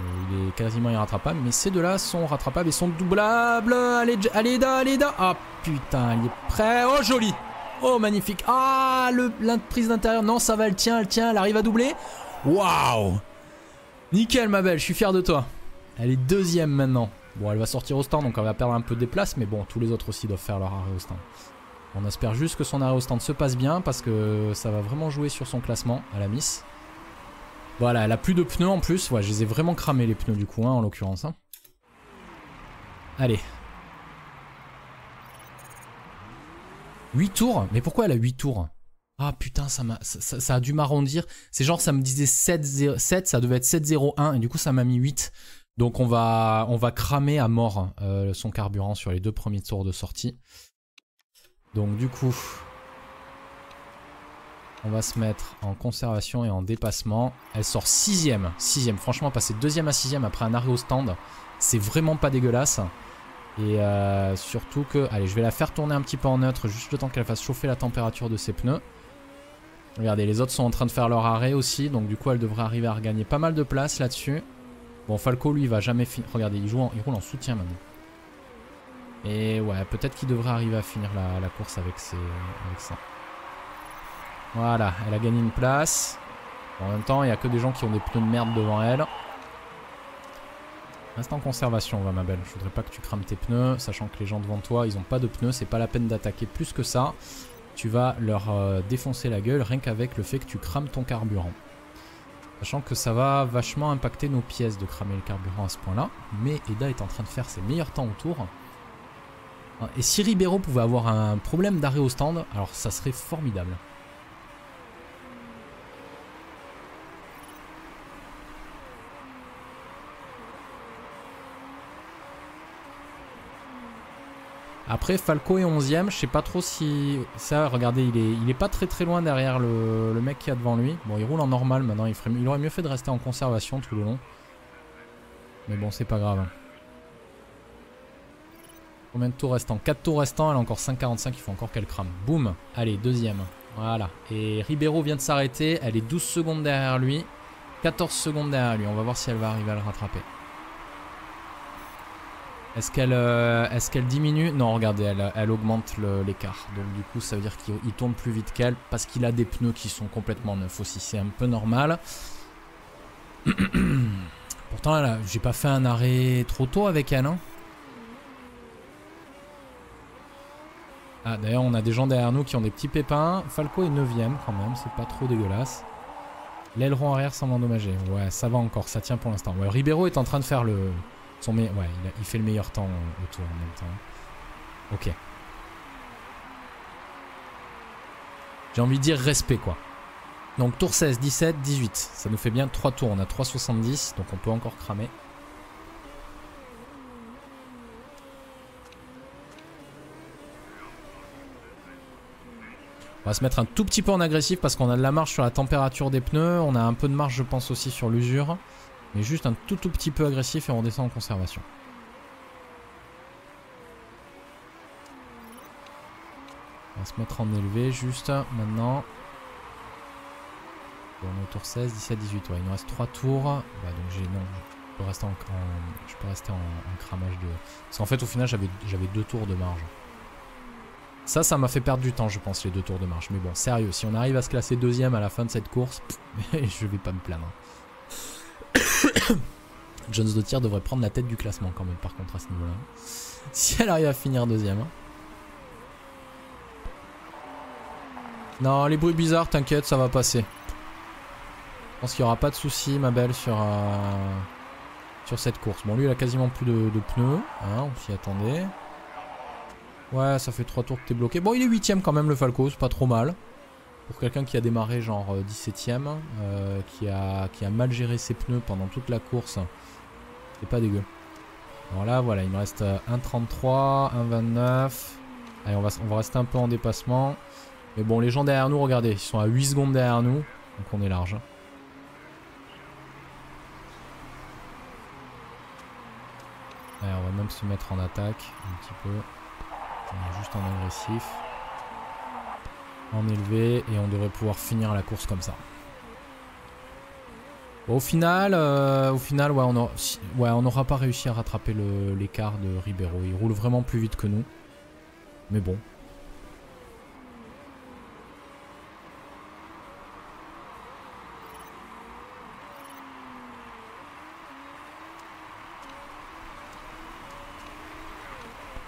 Euh, il est quasiment irrattrapable, mais ces deux-là sont rattrapables et sont doublables. Allez, allez, allez Ah putain, il est prêt. Oh, joli. Oh, magnifique. Ah, le, la prise d'intérieur. Non, ça va, elle tient, elle tient. Elle arrive à doubler. Waouh. Nickel, ma belle. Je suis fier de toi. Elle est deuxième maintenant. Bon, elle va sortir au stand, donc elle va perdre un peu des places, mais bon, tous les autres aussi doivent faire leur arrêt au stand. On espère juste que son arrêt au stand se passe bien parce que ça va vraiment jouer sur son classement à la miss. Voilà, elle a plus de pneus en plus. Ouais, je les ai vraiment cramés les pneus du coup, hein, en l'occurrence. Hein. Allez. 8 tours Mais pourquoi elle a 8 tours Ah putain, ça, a, ça, a dû m'arrondir. C'est genre, ça me disait 7, ça devait être 7,01 et du coup, ça m'a mis 8. Donc on va, on va cramer à mort euh, son carburant sur les deux premiers tours de sortie. Donc du coup, on va se mettre en conservation et en dépassement. Elle sort 6 sixième. 6 Franchement, passer 2 à 6ème après un arrêt au stand, c'est vraiment pas dégueulasse. Et euh, surtout que... Allez, je vais la faire tourner un petit peu en neutre, juste le temps qu'elle fasse chauffer la température de ses pneus. Regardez, les autres sont en train de faire leur arrêt aussi, donc du coup, elle devrait arriver à regagner pas mal de place là-dessus. Bon, Falco, lui, il va jamais finir... Regardez, il, joue il roule en soutien maintenant. Et ouais, peut-être qu'il devrait arriver à finir la, course avec, ses... avec ça. Voilà, elle a gagné une place. En même temps, il n'y a que des gens qui ont des pneus de merde devant elle. Reste en conservation, va ma belle. Je voudrais pas que tu crames tes pneus, sachant que les gens devant toi, ils n'ont pas de pneus. C'est pas la peine d'attaquer plus que ça. Tu vas leur euh, défoncer la gueule rien qu'avec le fait que tu crames ton carburant. Sachant que ça va vachement impacter nos pièces de cramer le carburant à ce point-là. Mais Eda est en train de faire ses meilleurs temps autour. Et si Ribeiro pouvait avoir un problème d'arrêt au stand, alors ça serait formidable. Après, Falco est 11ème. Je sais pas trop si... Ça, regardez, il est, il est pas très très loin derrière le, mec qui a devant lui. Bon, il roule en normal maintenant. Il, ferait... il aurait mieux fait de rester en conservation tout le long. Mais bon, c'est pas grave. Hein. Combien de tours restants 4 tours restants. Elle a encore 5,45. Il faut encore qu'elle crame. Boum. Allez, deuxième. Voilà. Et Ribeiro vient de s'arrêter. Elle est 12 secondes derrière lui. 14 secondes derrière lui. On va voir si elle va arriver à le rattraper. Euh, est-ce qu'elle diminue Non, regardez, elle, augmente l'écart. Donc du coup, ça veut dire qu'il tourne plus vite qu'elle parce qu'il a des pneus qui sont complètement neufs aussi. C'est un peu normal. Pourtant, j'ai pas fait un arrêt trop tôt avec elle. Hein. ah, d'ailleurs, on a des gens derrière nous qui ont des petits pépins. Falco est 9ème quand même, c'est pas trop dégueulasse. L'aileron arrière semble endommagé. Ouais, ça va encore, ça tient pour l'instant. Ouais, Ribeiro est en train de faire le, ouais, il, fait le meilleur temps autour en même temps. Ok. J'ai envie de dire respect, quoi. Donc tour 16, 17, 18. Ça nous fait bien 3 tours. On a 3,70, donc on peut encore cramer. On va se mettre un tout petit peu en agressif parce qu'on a de la marge sur la température des pneus. On a un peu de marge, je pense, aussi sur l'usure. Mais juste un tout tout petit peu agressif et on descend en conservation. On va se mettre en élevé juste maintenant. on est au tour 16, 17, 18. il nous reste 3 tours. Bah, donc j'ai. Non, je peux rester en, cramage de. Parce qu'en fait, au final, j'avais 2 tours de marge. Ça, ça m'a fait perdre du temps, je pense, les deux tours de marge Mais bon, sérieux, si on arrive à se classer deuxième à la fin de cette course, je vais pas me plaindre. Jones de tir devrait prendre la tête du classement quand même par contre à ce niveau-là. Si elle arrive à finir deuxième. Hein. Non, les bruits bizarres, t'inquiète, ça va passer. Je pense qu'il n'y aura pas de soucis ma belle, sur, euh, sur cette course. Bon, lui, il a quasiment plus de, pneus. Hein, on s'y attendait. Ouais, ça fait trois tours que t'es bloqué. Bon, il est huitième quand même, le Falco, c'est pas trop mal pour quelqu'un qui a démarré genre 17ème, euh, euh, qui, a, qui a mal géré ses pneus pendant toute la course, c'est pas dégueu. voilà voilà, il me reste 1,33, euh, 1,29. Allez, on va, on va rester un peu en dépassement. Mais bon, les gens derrière nous, regardez, ils sont à 8 secondes derrière nous. Donc on est large. Hein. Allez, on va même se mettre en attaque un petit peu. On est juste en agressif en élevé et on devrait pouvoir finir la course comme ça. au final, euh, au final ouais, on n'aura pas réussi à rattraper l'écart de Ribeiro. Il roule vraiment plus vite que nous. Mais bon.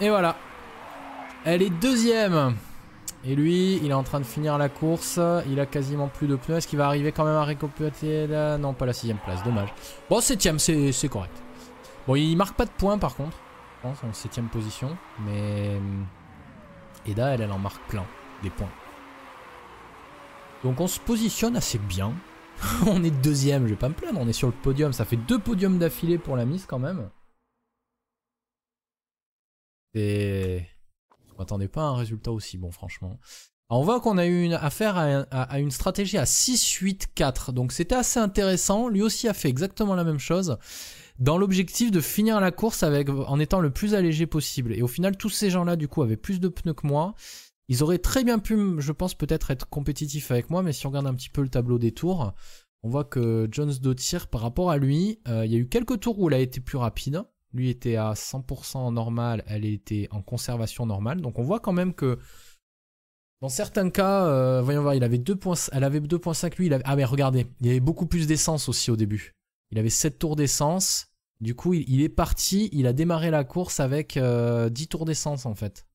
Et voilà. Elle est deuxième et lui, il est en train de finir la course. Il a quasiment plus de pneus. Est-ce qu'il va arriver quand même à récupérer Non, pas la sixième place. Dommage. Bon, septième, c'est correct. Bon, il marque pas de points par contre. Je pense en septième position. Mais... Hum, Eda, elle, elle en marque plein. Des points. Donc on se positionne assez bien. on est deuxième, je vais pas me plaindre. On est sur le podium. Ça fait deux podiums d'affilée pour la mise quand même. C'est m'attendais pas à un résultat aussi bon, franchement. on voit qu'on a eu une affaire à, une stratégie à 6-8-4. Donc c'était assez intéressant. Lui aussi a fait exactement la même chose. Dans l'objectif de finir la course avec, en étant le plus allégé possible. Et au final, tous ces gens-là, du coup, avaient plus de pneus que moi. Ils auraient très bien pu, je pense, peut-être être compétitifs avec moi. Mais si on regarde un petit peu le tableau des tours, on voit que Jones de par rapport à lui, euh, il y a eu quelques tours où il a été plus rapide. Lui était à 100% normal, elle était en conservation normale. Donc on voit quand même que dans certains cas, euh, voyons voir, il avait 2 points, elle avait 2.5 lui. Il avait, ah mais regardez, il y avait beaucoup plus d'essence aussi au début. Il avait 7 tours d'essence. Du coup, il, est parti, il a démarré la course avec 10 euh, tours d'essence en fait.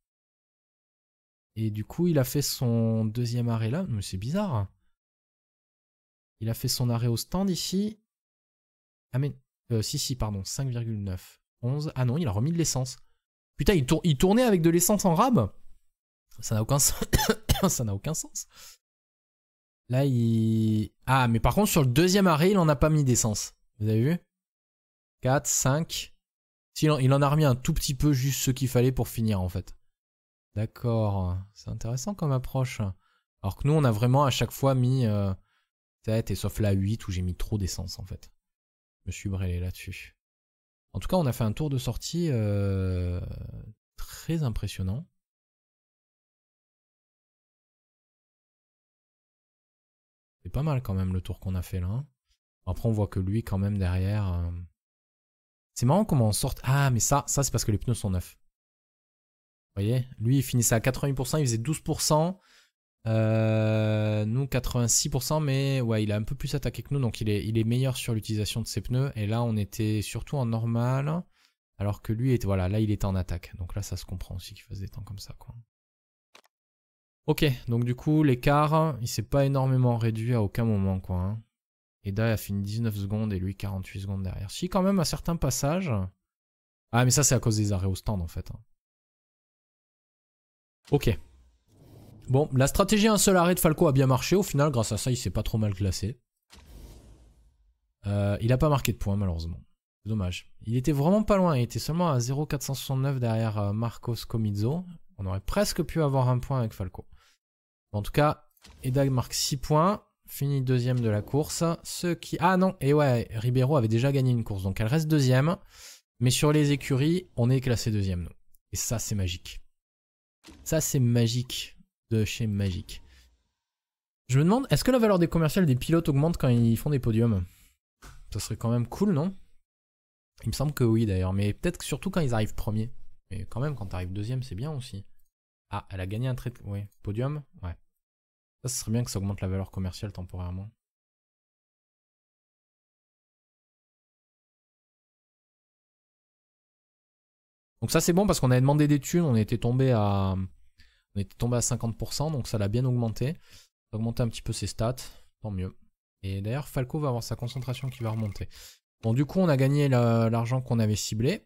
Et du coup, il a fait son deuxième arrêt là. Mais c'est bizarre. Hein. Il a fait son arrêt au stand ici. Ah mais... Euh, si, si, pardon, 5,9. Ah non, il a remis de l'essence. Putain, il, tournait avec de l'essence en rab Ça n'a aucun sens. ça n'a aucun sens. Là, il... Ah, mais par contre, sur le deuxième arrêt, il en a pas mis d'essence. Vous avez vu 4, 5. Il en, il en a remis un tout petit peu, juste ce qu'il fallait pour finir, en fait. D'accord. C'est intéressant comme approche. Alors que nous, on a vraiment à chaque fois mis euh, tête 7 et sauf la 8 où j'ai mis trop d'essence en fait. Je me suis brêlé là-dessus. En tout cas, on a fait un tour de sortie euh, très impressionnant. C'est pas mal quand même le tour qu'on a fait là. Hein. Après, on voit que lui, quand même, derrière. Euh, c'est marrant comment on sort. Ah, mais ça, ça c'est parce que les pneus sont neufs. Vous voyez Lui, il finissait à 88%, il faisait 12%. Euh, nous 86%, mais ouais, il a un peu plus attaqué que nous, donc il est, il est meilleur sur l'utilisation de ses pneus. Et là, on était surtout en normal, alors que lui était, voilà, là il était en attaque. Donc là, ça se comprend aussi qu'il fasse des temps comme ça, quoi. Ok, donc du coup, l'écart, il s'est pas énormément réduit à aucun moment, quoi. Hein. il a fini 19 secondes et lui 48 secondes derrière. Si, quand même, à certains passages. Ah, mais ça, c'est à cause des arrêts au stand, en fait. Hein. Ok. Bon, la stratégie un seul arrêt de Falco a bien marché. Au final, grâce à ça, il s'est pas trop mal classé. Euh, il n'a pas marqué de points, malheureusement. Dommage. Il était vraiment pas loin. Il était seulement à 0,469 derrière euh, Marcos Comizzo. On aurait presque pu avoir un point avec Falco. En tout cas, Edag marque 6 points. Fini deuxième de la course. Ce qui... Ah non, et ouais, Ribeiro avait déjà gagné une course. Donc elle reste deuxième. Mais sur les écuries, on est classé deuxième, nous. Et ça, c'est magique. Ça, c'est magique chez Magic. Je me demande, est-ce que la valeur des commerciales des pilotes augmente quand ils font des podiums Ça serait quand même cool, non Il me semble que oui d'ailleurs, mais peut-être surtout quand ils arrivent premiers. Mais quand même, quand t'arrives deuxième, c'est bien aussi. Ah, elle a gagné un trait de... Oui, podium Ouais. Ça, serait bien que ça augmente la valeur commerciale temporairement. Donc ça c'est bon parce qu'on avait demandé des thunes, on était tombé à on était tombé à 50%, donc ça l'a bien augmenté. augmenté un petit peu ses stats, tant mieux. Et d'ailleurs, Falco va avoir sa concentration qui va remonter. Bon, du coup, on a gagné l'argent qu'on avait ciblé.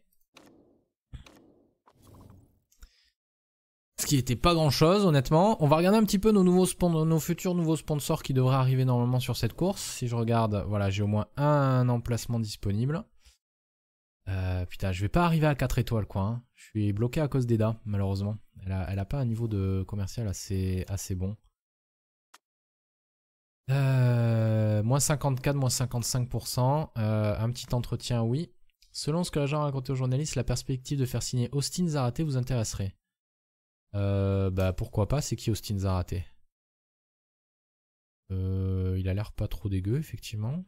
Ce qui n'était pas grand chose, honnêtement. On va regarder un petit peu nos, nouveaux nos futurs nouveaux sponsors qui devraient arriver normalement sur cette course. Si je regarde, voilà, j'ai au moins un emplacement disponible. Euh, putain, je vais pas arriver à 4 étoiles, quoi. Hein. Je suis bloqué à cause des malheureusement. Elle n'a pas un niveau de commercial assez, assez bon. Euh, moins 54, moins 55%. Euh, un petit entretien, oui. Selon ce que l'agent a raconté aux journalistes, la perspective de faire signer Austin Zaraté vous intéresserait. Euh, bah pourquoi pas, c'est qui Austin Zaraté Il a l'air pas trop dégueu, effectivement.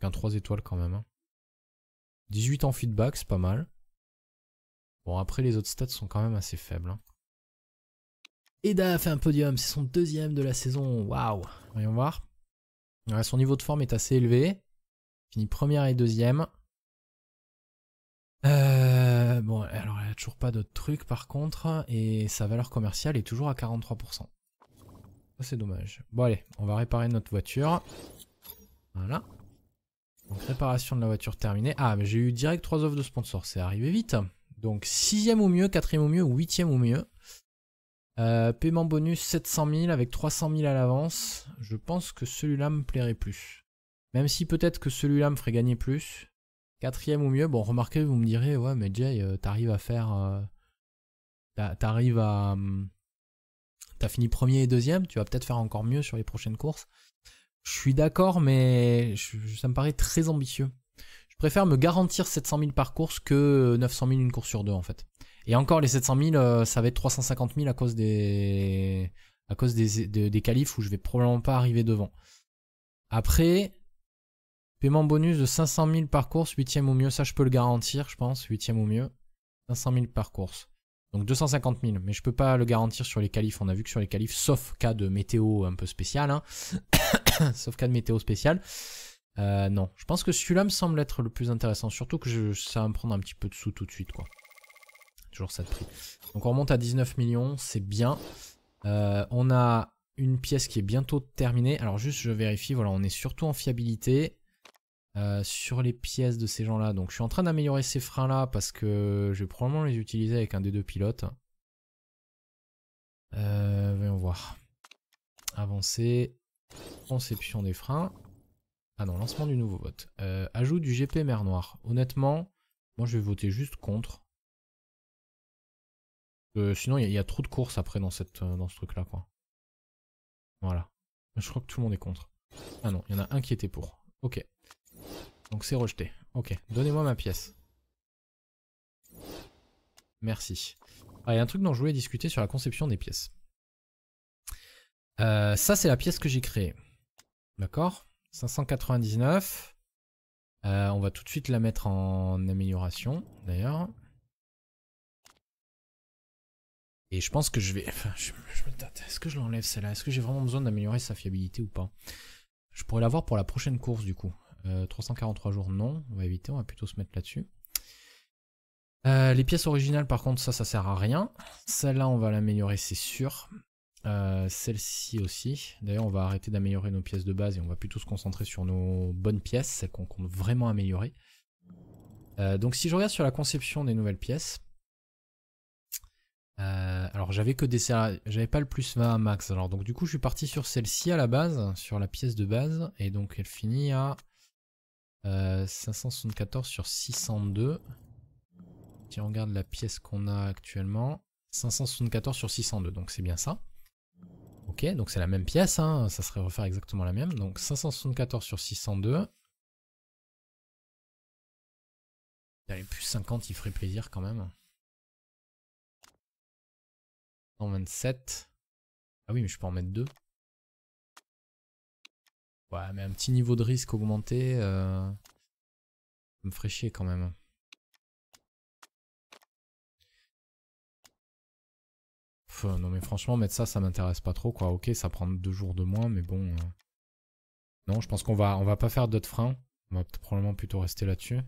Un 3 étoiles quand même. 18 hein. ans feedback, c'est pas mal. Bon, après, les autres stats sont quand même assez faibles. Hein. Eda a fait un podium, c'est son deuxième de la saison. Waouh Voyons voir. son niveau de forme est assez élevé. Fini première et deuxième. Euh, bon, alors elle a toujours pas d'autres trucs par contre. Et sa valeur commerciale est toujours à 43%. c'est dommage. Bon allez, on va réparer notre voiture. Voilà. Donc réparation de la voiture terminée. Ah, mais j'ai eu direct trois offres de sponsors. C'est arrivé vite. Donc sixième ou mieux, quatrième ou mieux, huitième ou mieux. Euh, paiement bonus 700 000 avec 300 000 à l'avance. Je pense que celui-là me plairait plus. Même si peut-être que celui-là me ferait gagner plus. Quatrième ou mieux. Bon, remarquez, vous me direz, ouais, mais Jay, euh, t'arrives à faire... Euh, t'arrives à... Hum, t'as fini premier et deuxième, tu vas peut-être faire encore mieux sur les prochaines courses. Je suis d'accord, mais ça me paraît très ambitieux. Je préfère me garantir 700 000 par course que 900 000 une course sur deux en fait. Et encore les 700 000, euh, ça va être 350 000 à cause des à cause des, des, qualifs où je vais probablement pas arriver devant. Après, paiement bonus de 500 000 par course, 8e au mieux, ça je peux le garantir, je pense, 8e au mieux, 500 000 par course. Donc 250 000, mais je peux pas le garantir sur les qualifs. On a vu que sur les qualifs, sauf cas de météo un peu spécial, hein. sauf cas de météo spécial, euh, non, je pense que celui-là me semble être le plus intéressant, surtout que je, ça va me prendre un petit peu de sous tout de suite, quoi. Toujours ça de prix. Donc on remonte à 19 millions, c'est bien. Euh, on a une pièce qui est bientôt terminée. Alors juste, je vérifie, voilà, on est surtout en fiabilité. Euh, sur les pièces de ces gens-là. Donc je suis en train d'améliorer ces freins-là parce que je vais probablement les utiliser avec un des deux pilotes. voyons voir. Avancer. Conception des freins. Ah non, lancement du nouveau vote. Euh, ajout du GP mer noire. Honnêtement, moi je vais voter juste contre. Euh, sinon, il y, a trop de courses après euh, dans, ce truc-là, quoi. Voilà. Je crois que tout le monde est contre. Ah non, il y en a un qui était pour. Ok. Donc c'est rejeté. Ok, donnez-moi ma pièce. Merci. Ah, il y a un truc dont je voulais discuter sur la conception des pièces. ça, c'est la pièce que j'ai créée. D'accord 599. Euh, on va tout de suite la mettre en amélioration, d'ailleurs. Et je pense que je vais... Enfin, je, me tâte. Est-ce que je l'enlève celle-là Est-ce que j'ai vraiment besoin d'améliorer sa fiabilité ou pas Je pourrais l'avoir pour la prochaine course, du coup. 343 euh, jours, non. On va éviter, on va plutôt se mettre là-dessus. Euh, les pièces originales, par contre, ça, ça sert à rien. Celle-là, on va l'améliorer, c'est sûr. Euh, celle-ci aussi. D'ailleurs, on va arrêter d'améliorer nos pièces de base et on va plutôt se concentrer sur nos bonnes pièces, celles qu'on compte vraiment améliorer. Euh, donc si je regarde sur la conception des nouvelles pièces, euh, alors j'avais que des j'avais pas le plus 20 à max, alors donc du coup je suis parti sur celle-ci à la base, sur la pièce de base, et donc elle finit à 574 sur 602. Si on regarde la pièce qu'on a actuellement, 574 sur 602, donc c'est bien ça donc c'est la même pièce, hein. ça serait refaire exactement la même. Donc 574 sur 602. plus 50, il ferait plaisir quand même. 127. Ah oui, mais je peux en mettre deux. Ouais, mais un petit niveau de risque augmenté, euh, ça me ferait chier quand même. Euh, non mais franchement, mettre ça, ça m'intéresse pas trop quoi. Ok, ça prend deux jours de moins, mais bon. Euh. Non, je pense qu'on va, on va pas faire d'autres freins. On va probablement plutôt rester là-dessus.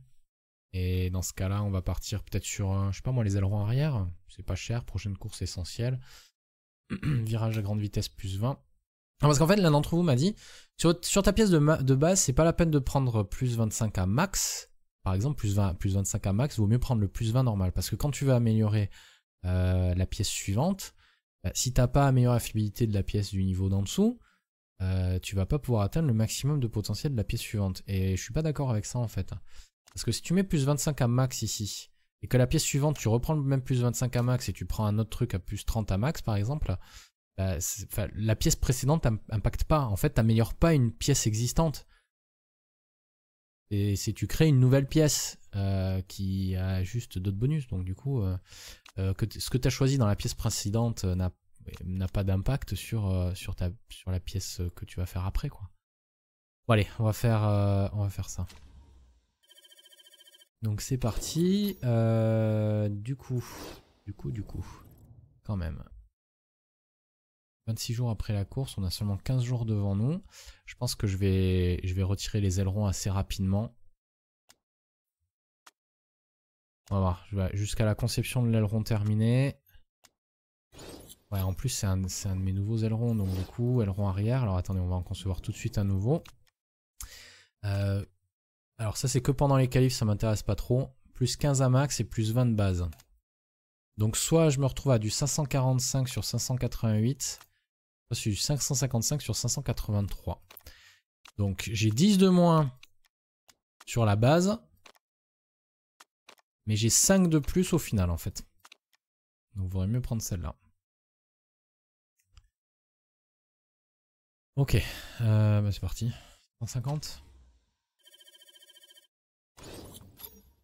Et dans ce cas-là, on va partir peut-être sur, je sais pas moi, les ailerons arrière. C'est pas cher. Prochaine course essentielle. Virage à grande vitesse plus 20. Ah, parce qu'en fait, l'un d'entre vous m'a dit, sur, ta pièce de, base, c'est pas la peine de prendre plus 25 à max. Par exemple, plus, 20, plus 25 à max, vaut mieux prendre le plus 20 normal. Parce que quand tu vas améliorer euh, la pièce suivante, euh, si t'as pas amélioré la fiabilité de la pièce du niveau d'en dessous, euh, tu vas pas pouvoir atteindre le maximum de potentiel de la pièce suivante. Et je suis pas d'accord avec ça en fait. Parce que si tu mets plus 25 à max ici, et que la pièce suivante tu reprends le même plus 25 à max et tu prends un autre truc à plus 30 à max par exemple, bah, la pièce précédente impacte pas. En fait, t'améliores pas une pièce existante. Et c'est tu crées une nouvelle pièce euh, qui a juste d'autres bonus. Donc du coup, euh, euh, ce que tu as choisi dans la pièce précédente n'a pas d'impact sur, la pièce que tu vas faire après. Quoi. Bon allez, on va faire, on va faire ça. Donc c'est parti. du coup, du coup, du coup, quand même. 26 jours après la course, on a seulement 15 jours devant nous. Je pense que je vais, je vais retirer les ailerons assez rapidement. On va voir, jusqu'à la conception de l'aileron terminé. Ouais, en plus c'est un, un, de mes nouveaux ailerons, donc du coup, aileron arrière. Alors attendez, on va en concevoir tout de suite un nouveau. Euh, alors ça c'est que pendant les qualifs, ça m'intéresse pas trop. Plus 15 à max et plus 20 de base. Donc soit je me retrouve à du 545 sur 588, je 555 sur 583. Donc j'ai 10 de moins sur la base. Mais j'ai 5 de plus au final en fait. Donc il vaudrait mieux prendre celle-là. Ok, euh, bah, c'est parti. 150.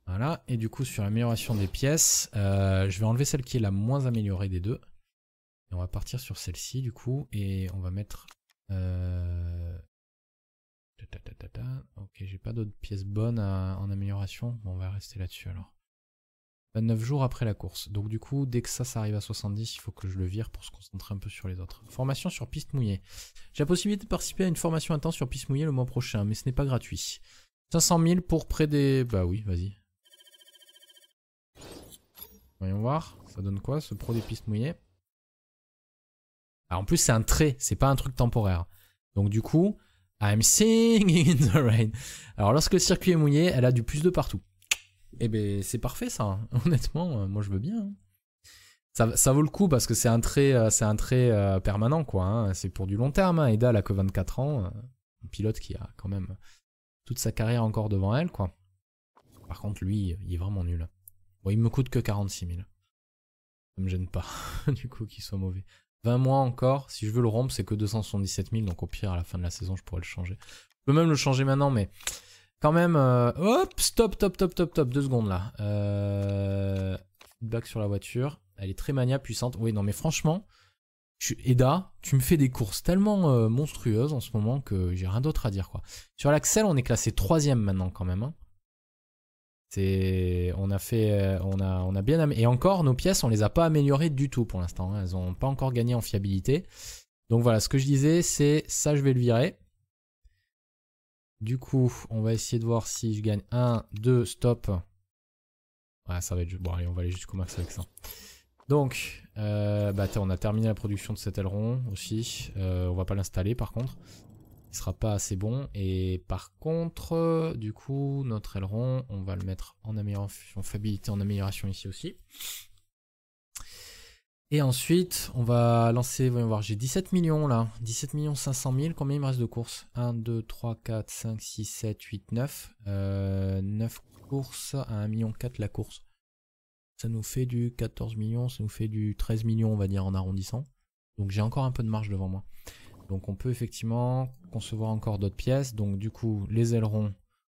Voilà, et du coup sur l'amélioration des pièces, euh, je vais enlever celle qui est la moins améliorée des deux. Et on va partir sur celle-ci du coup et on va mettre... Euh, ok, j'ai pas d'autres pièces bonnes en amélioration. on va rester là-dessus alors. 29 jours après la course. Donc du coup, dès que ça, ça arrive à 70, il faut que je le vire pour se concentrer un peu sur les autres. Formation sur piste mouillée. J'ai la possibilité de participer à une formation intense sur piste mouillée le mois prochain, mais ce n'est pas gratuit. 500 000 pour près des... Bah oui, vas-y. Voyons voir, ça donne quoi ce pro des pistes mouillées bah, en plus, c'est un trait, c'est pas un truc temporaire. Donc du coup, I'm singing in the rain. Alors lorsque le circuit est mouillé, elle a du plus de partout. Eh ben c'est parfait ça. Hein. Honnêtement, euh, moi je veux bien. Hein. Ça, vaut le coup parce que c'est un trait, euh, c'est un trait euh, permanent quoi. Hein. C'est pour du long terme. Hein. elle a que 24 ans, un pilote qui a quand même toute sa carrière encore devant elle quoi. Par contre lui, il est vraiment nul. Bon, il me coûte que 46 000. Ça me gêne pas du coup qu'il soit mauvais. 20 mois encore. Si je veux le rompre, c'est que 277 000. Donc au pire, à la fin de la saison, je pourrais le changer. Je peux même le changer maintenant, mais quand même... Euh, hop, stop, stop, stop, stop, stop. Deux secondes là. Feedback euh, sur la voiture. Elle est très mania, puissante. Oui, non, mais franchement, je... Eda, tu me fais des courses tellement euh, monstrueuses en ce moment que j'ai rien d'autre à dire. quoi. Sur l'Axel, on est classé troisième maintenant quand même. Hein. C'est, on a fait, euh, on a, on a bien et encore nos pièces, on les a pas améliorées du tout pour l'instant. Hein. Elles ont pas encore gagné en fiabilité. Donc voilà, ce que je disais, c'est ça, je vais le virer. Du coup, on va essayer de voir si je gagne 1, 2, stop. Ouais, ah, ça va être bon. Allez, on va aller jusqu'au max avec ça. Donc, euh, bah, on a terminé la production de cet aileron aussi. Euh, on va pas l'installer par contre il sera pas assez bon. Et par contre, euh, du coup, notre aileron, on va le mettre en amélioration, fiabilité en amélioration ici aussi. Et ensuite, on va lancer, voyons voir, j'ai 17 millions là, 17 millions 500 000, combien il me reste de courses 1, 2, 3, 4, 5, 6, 7, 8, 9, 9 courses à 1 million 4 la course. Ça nous fait du 14 millions, ça nous fait du 13 millions on va dire en arrondissant. Donc j'ai encore un peu de marge devant moi. Donc on peut effectivement concevoir encore d'autres pièces. Donc du coup, les ailerons,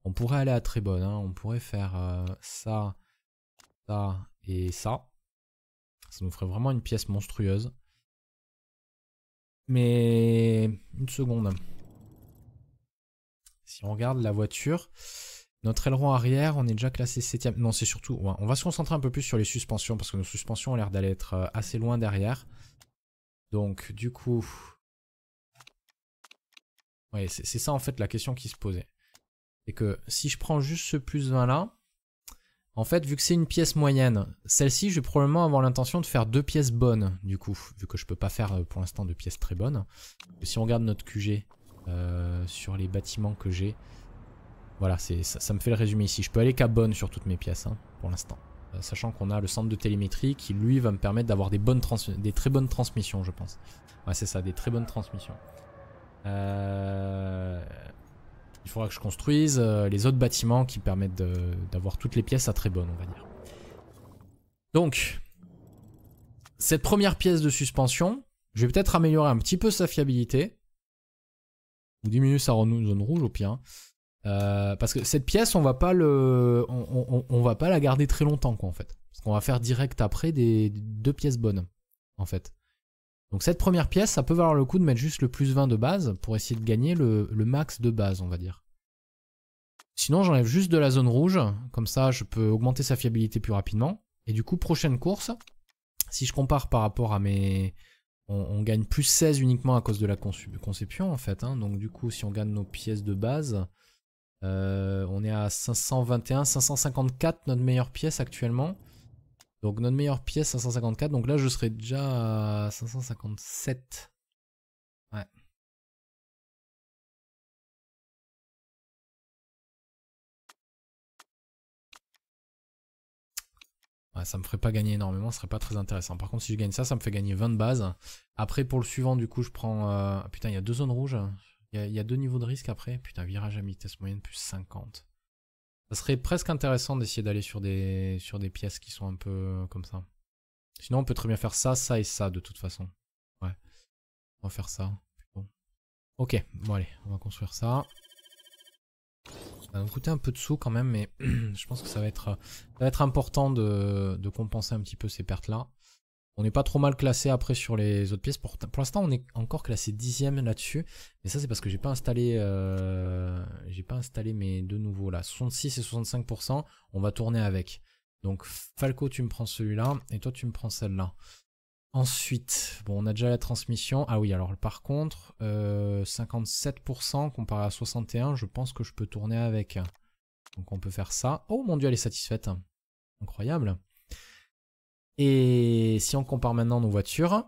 on pourrait aller à très Hein. On pourrait faire euh, ça, ça et ça. Ça nous ferait vraiment une pièce monstrueuse. Mais une seconde. Si on regarde la voiture, notre aileron arrière, on est déjà classé septième. Non, c'est surtout... On va se concentrer un peu plus sur les suspensions, parce que nos suspensions ont l'air d'aller être euh, assez loin derrière. Donc, du coup, Ouais, c'est ça en fait la question qui se posait. C'est que si je prends juste ce plus 20 là, en fait, vu que c'est une pièce moyenne, celle-ci, je vais probablement avoir l'intention de faire deux pièces bonnes, du coup, vu que je peux pas faire euh, pour l'instant de pièces très bonnes. Si on regarde notre QG euh, sur les bâtiments que j'ai, voilà, ça, ça me fait le résumé ici. Je peux aller qu'à bonne sur toutes mes pièces, hein, pour l'instant. Euh, sachant qu'on a le centre de télémétrie qui, lui, va me permettre d'avoir des, bonnes des très bonnes transmissions, je pense. Ouais, c'est ça, des très bonnes transmissions. Euh, il faudra que je construise euh, les autres bâtiments qui permettent d'avoir toutes les pièces à très bonne, on va dire. Donc, cette première pièce de suspension, je vais peut-être améliorer un petit peu sa fiabilité. Ou diminuer sa zone rouge au pire. Euh, parce que cette pièce, on va pas le, on, va pas la garder très longtemps quoi en fait, parce qu'on va faire direct après des deux pièces bonnes en fait. Donc cette première pièce, ça peut valoir le coup de mettre juste le plus 20 de base pour essayer de gagner le, max de base, on va dire. Sinon, j'enlève juste de la zone rouge, comme ça je peux augmenter sa fiabilité plus rapidement. Et du coup, prochaine course, si je compare par rapport à mes... On, gagne plus 16 uniquement à cause de la conception en fait. Hein. Donc du coup, si on gagne nos pièces de base, euh, on est à 521, 554 notre meilleure pièce actuellement. Donc notre meilleure pièce 554. Donc là je serais déjà à 557. Ouais. Ouais, ça me ferait pas gagner énormément, ce serait pas très intéressant. Par contre, si je gagne ça, ça me fait gagner 20 bases. Après, pour le suivant, du coup, je prends... Euh, ah putain, il y a deux zones rouges. Il y, y, a deux niveaux de risque après. Putain, virage à vitesse moyenne, plus 50. Ça serait presque intéressant d'essayer d'aller sur des, sur des pièces qui sont un peu euh, comme ça. Sinon, on peut très bien faire ça, ça et ça, de toute façon. Ouais. On va faire ça. Ok, bon allez, on va construire ça. Ça va nous coûter un peu de sous quand même, mais je pense que ça va être, euh, être important de, de compenser un petit peu ces pertes-là. On n'est pas trop mal classé après sur les autres pièces. Pour, l'instant, on est encore classé dixième là-dessus. Mais ça, c'est parce que j'ai pas installé, euh, j'ai pas installé mes deux nouveaux là. 66 et 65%. On va tourner avec. Donc Falco, tu me prends celui-là et toi, tu me prends celle-là. Ensuite, bon, on a déjà la transmission. Ah oui, alors par contre, 57% euh, comparé à 61, je pense que je peux tourner avec. Donc on peut faire ça. Oh mon dieu, elle est satisfaite. Incroyable. Et si on compare maintenant nos voitures,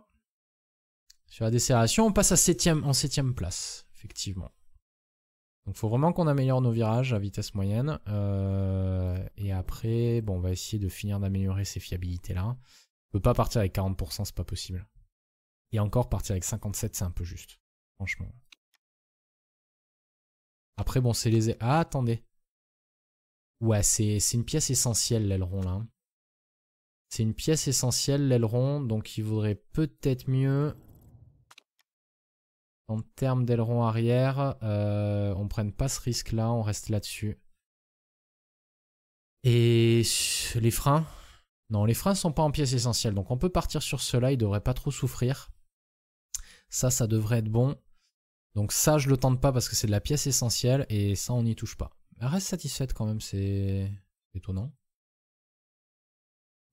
sur la décélération, on passe à septième, en septième place, effectivement. Donc faut vraiment qu'on améliore nos virages à vitesse moyenne. Euh, et après, bon, on va essayer de finir d'améliorer ces fiabilités-là. On peut pas partir avec 40%, c'est pas possible. Et encore partir avec 57, c'est un peu juste. Franchement. Après, bon, c'est les... Ah, attendez. Ouais, c'est une pièce essentielle, l'aileron, là. C'est une pièce essentielle, l'aileron, donc il vaudrait peut-être mieux, en termes d'aileron arrière, on euh, on prenne pas ce risque-là, on reste là-dessus. Et les freins Non, les freins sont pas en pièce essentielle, donc on peut partir sur cela, ils devrait pas trop souffrir. Ça, ça devrait être bon. Donc ça, je ne le tente pas parce que c'est de la pièce essentielle, et ça, on n'y touche pas. Elle reste satisfaite quand même, c'est étonnant.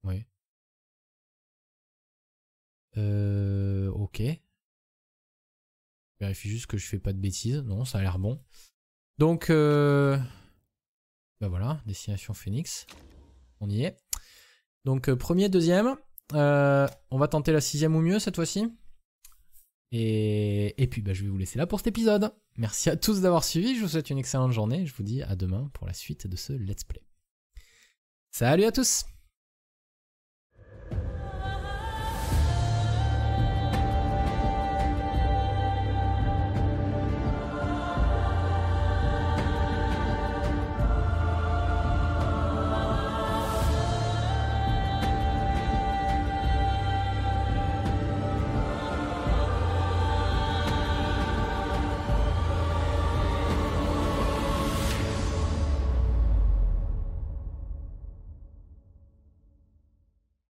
Oui. Euh, ok. Vérifie juste que je fais pas de bêtises. Non, ça a l'air bon. Donc, euh, bah voilà, destination Phoenix. On y est. Donc, euh, premier, deuxième. Euh, on va tenter la sixième ou mieux cette fois-ci. Et, et puis, bah, je vais vous laisser là pour cet épisode. Merci à tous d'avoir suivi. Je vous souhaite une excellente journée. Je vous dis à demain pour la suite de ce Let's Play. Salut à tous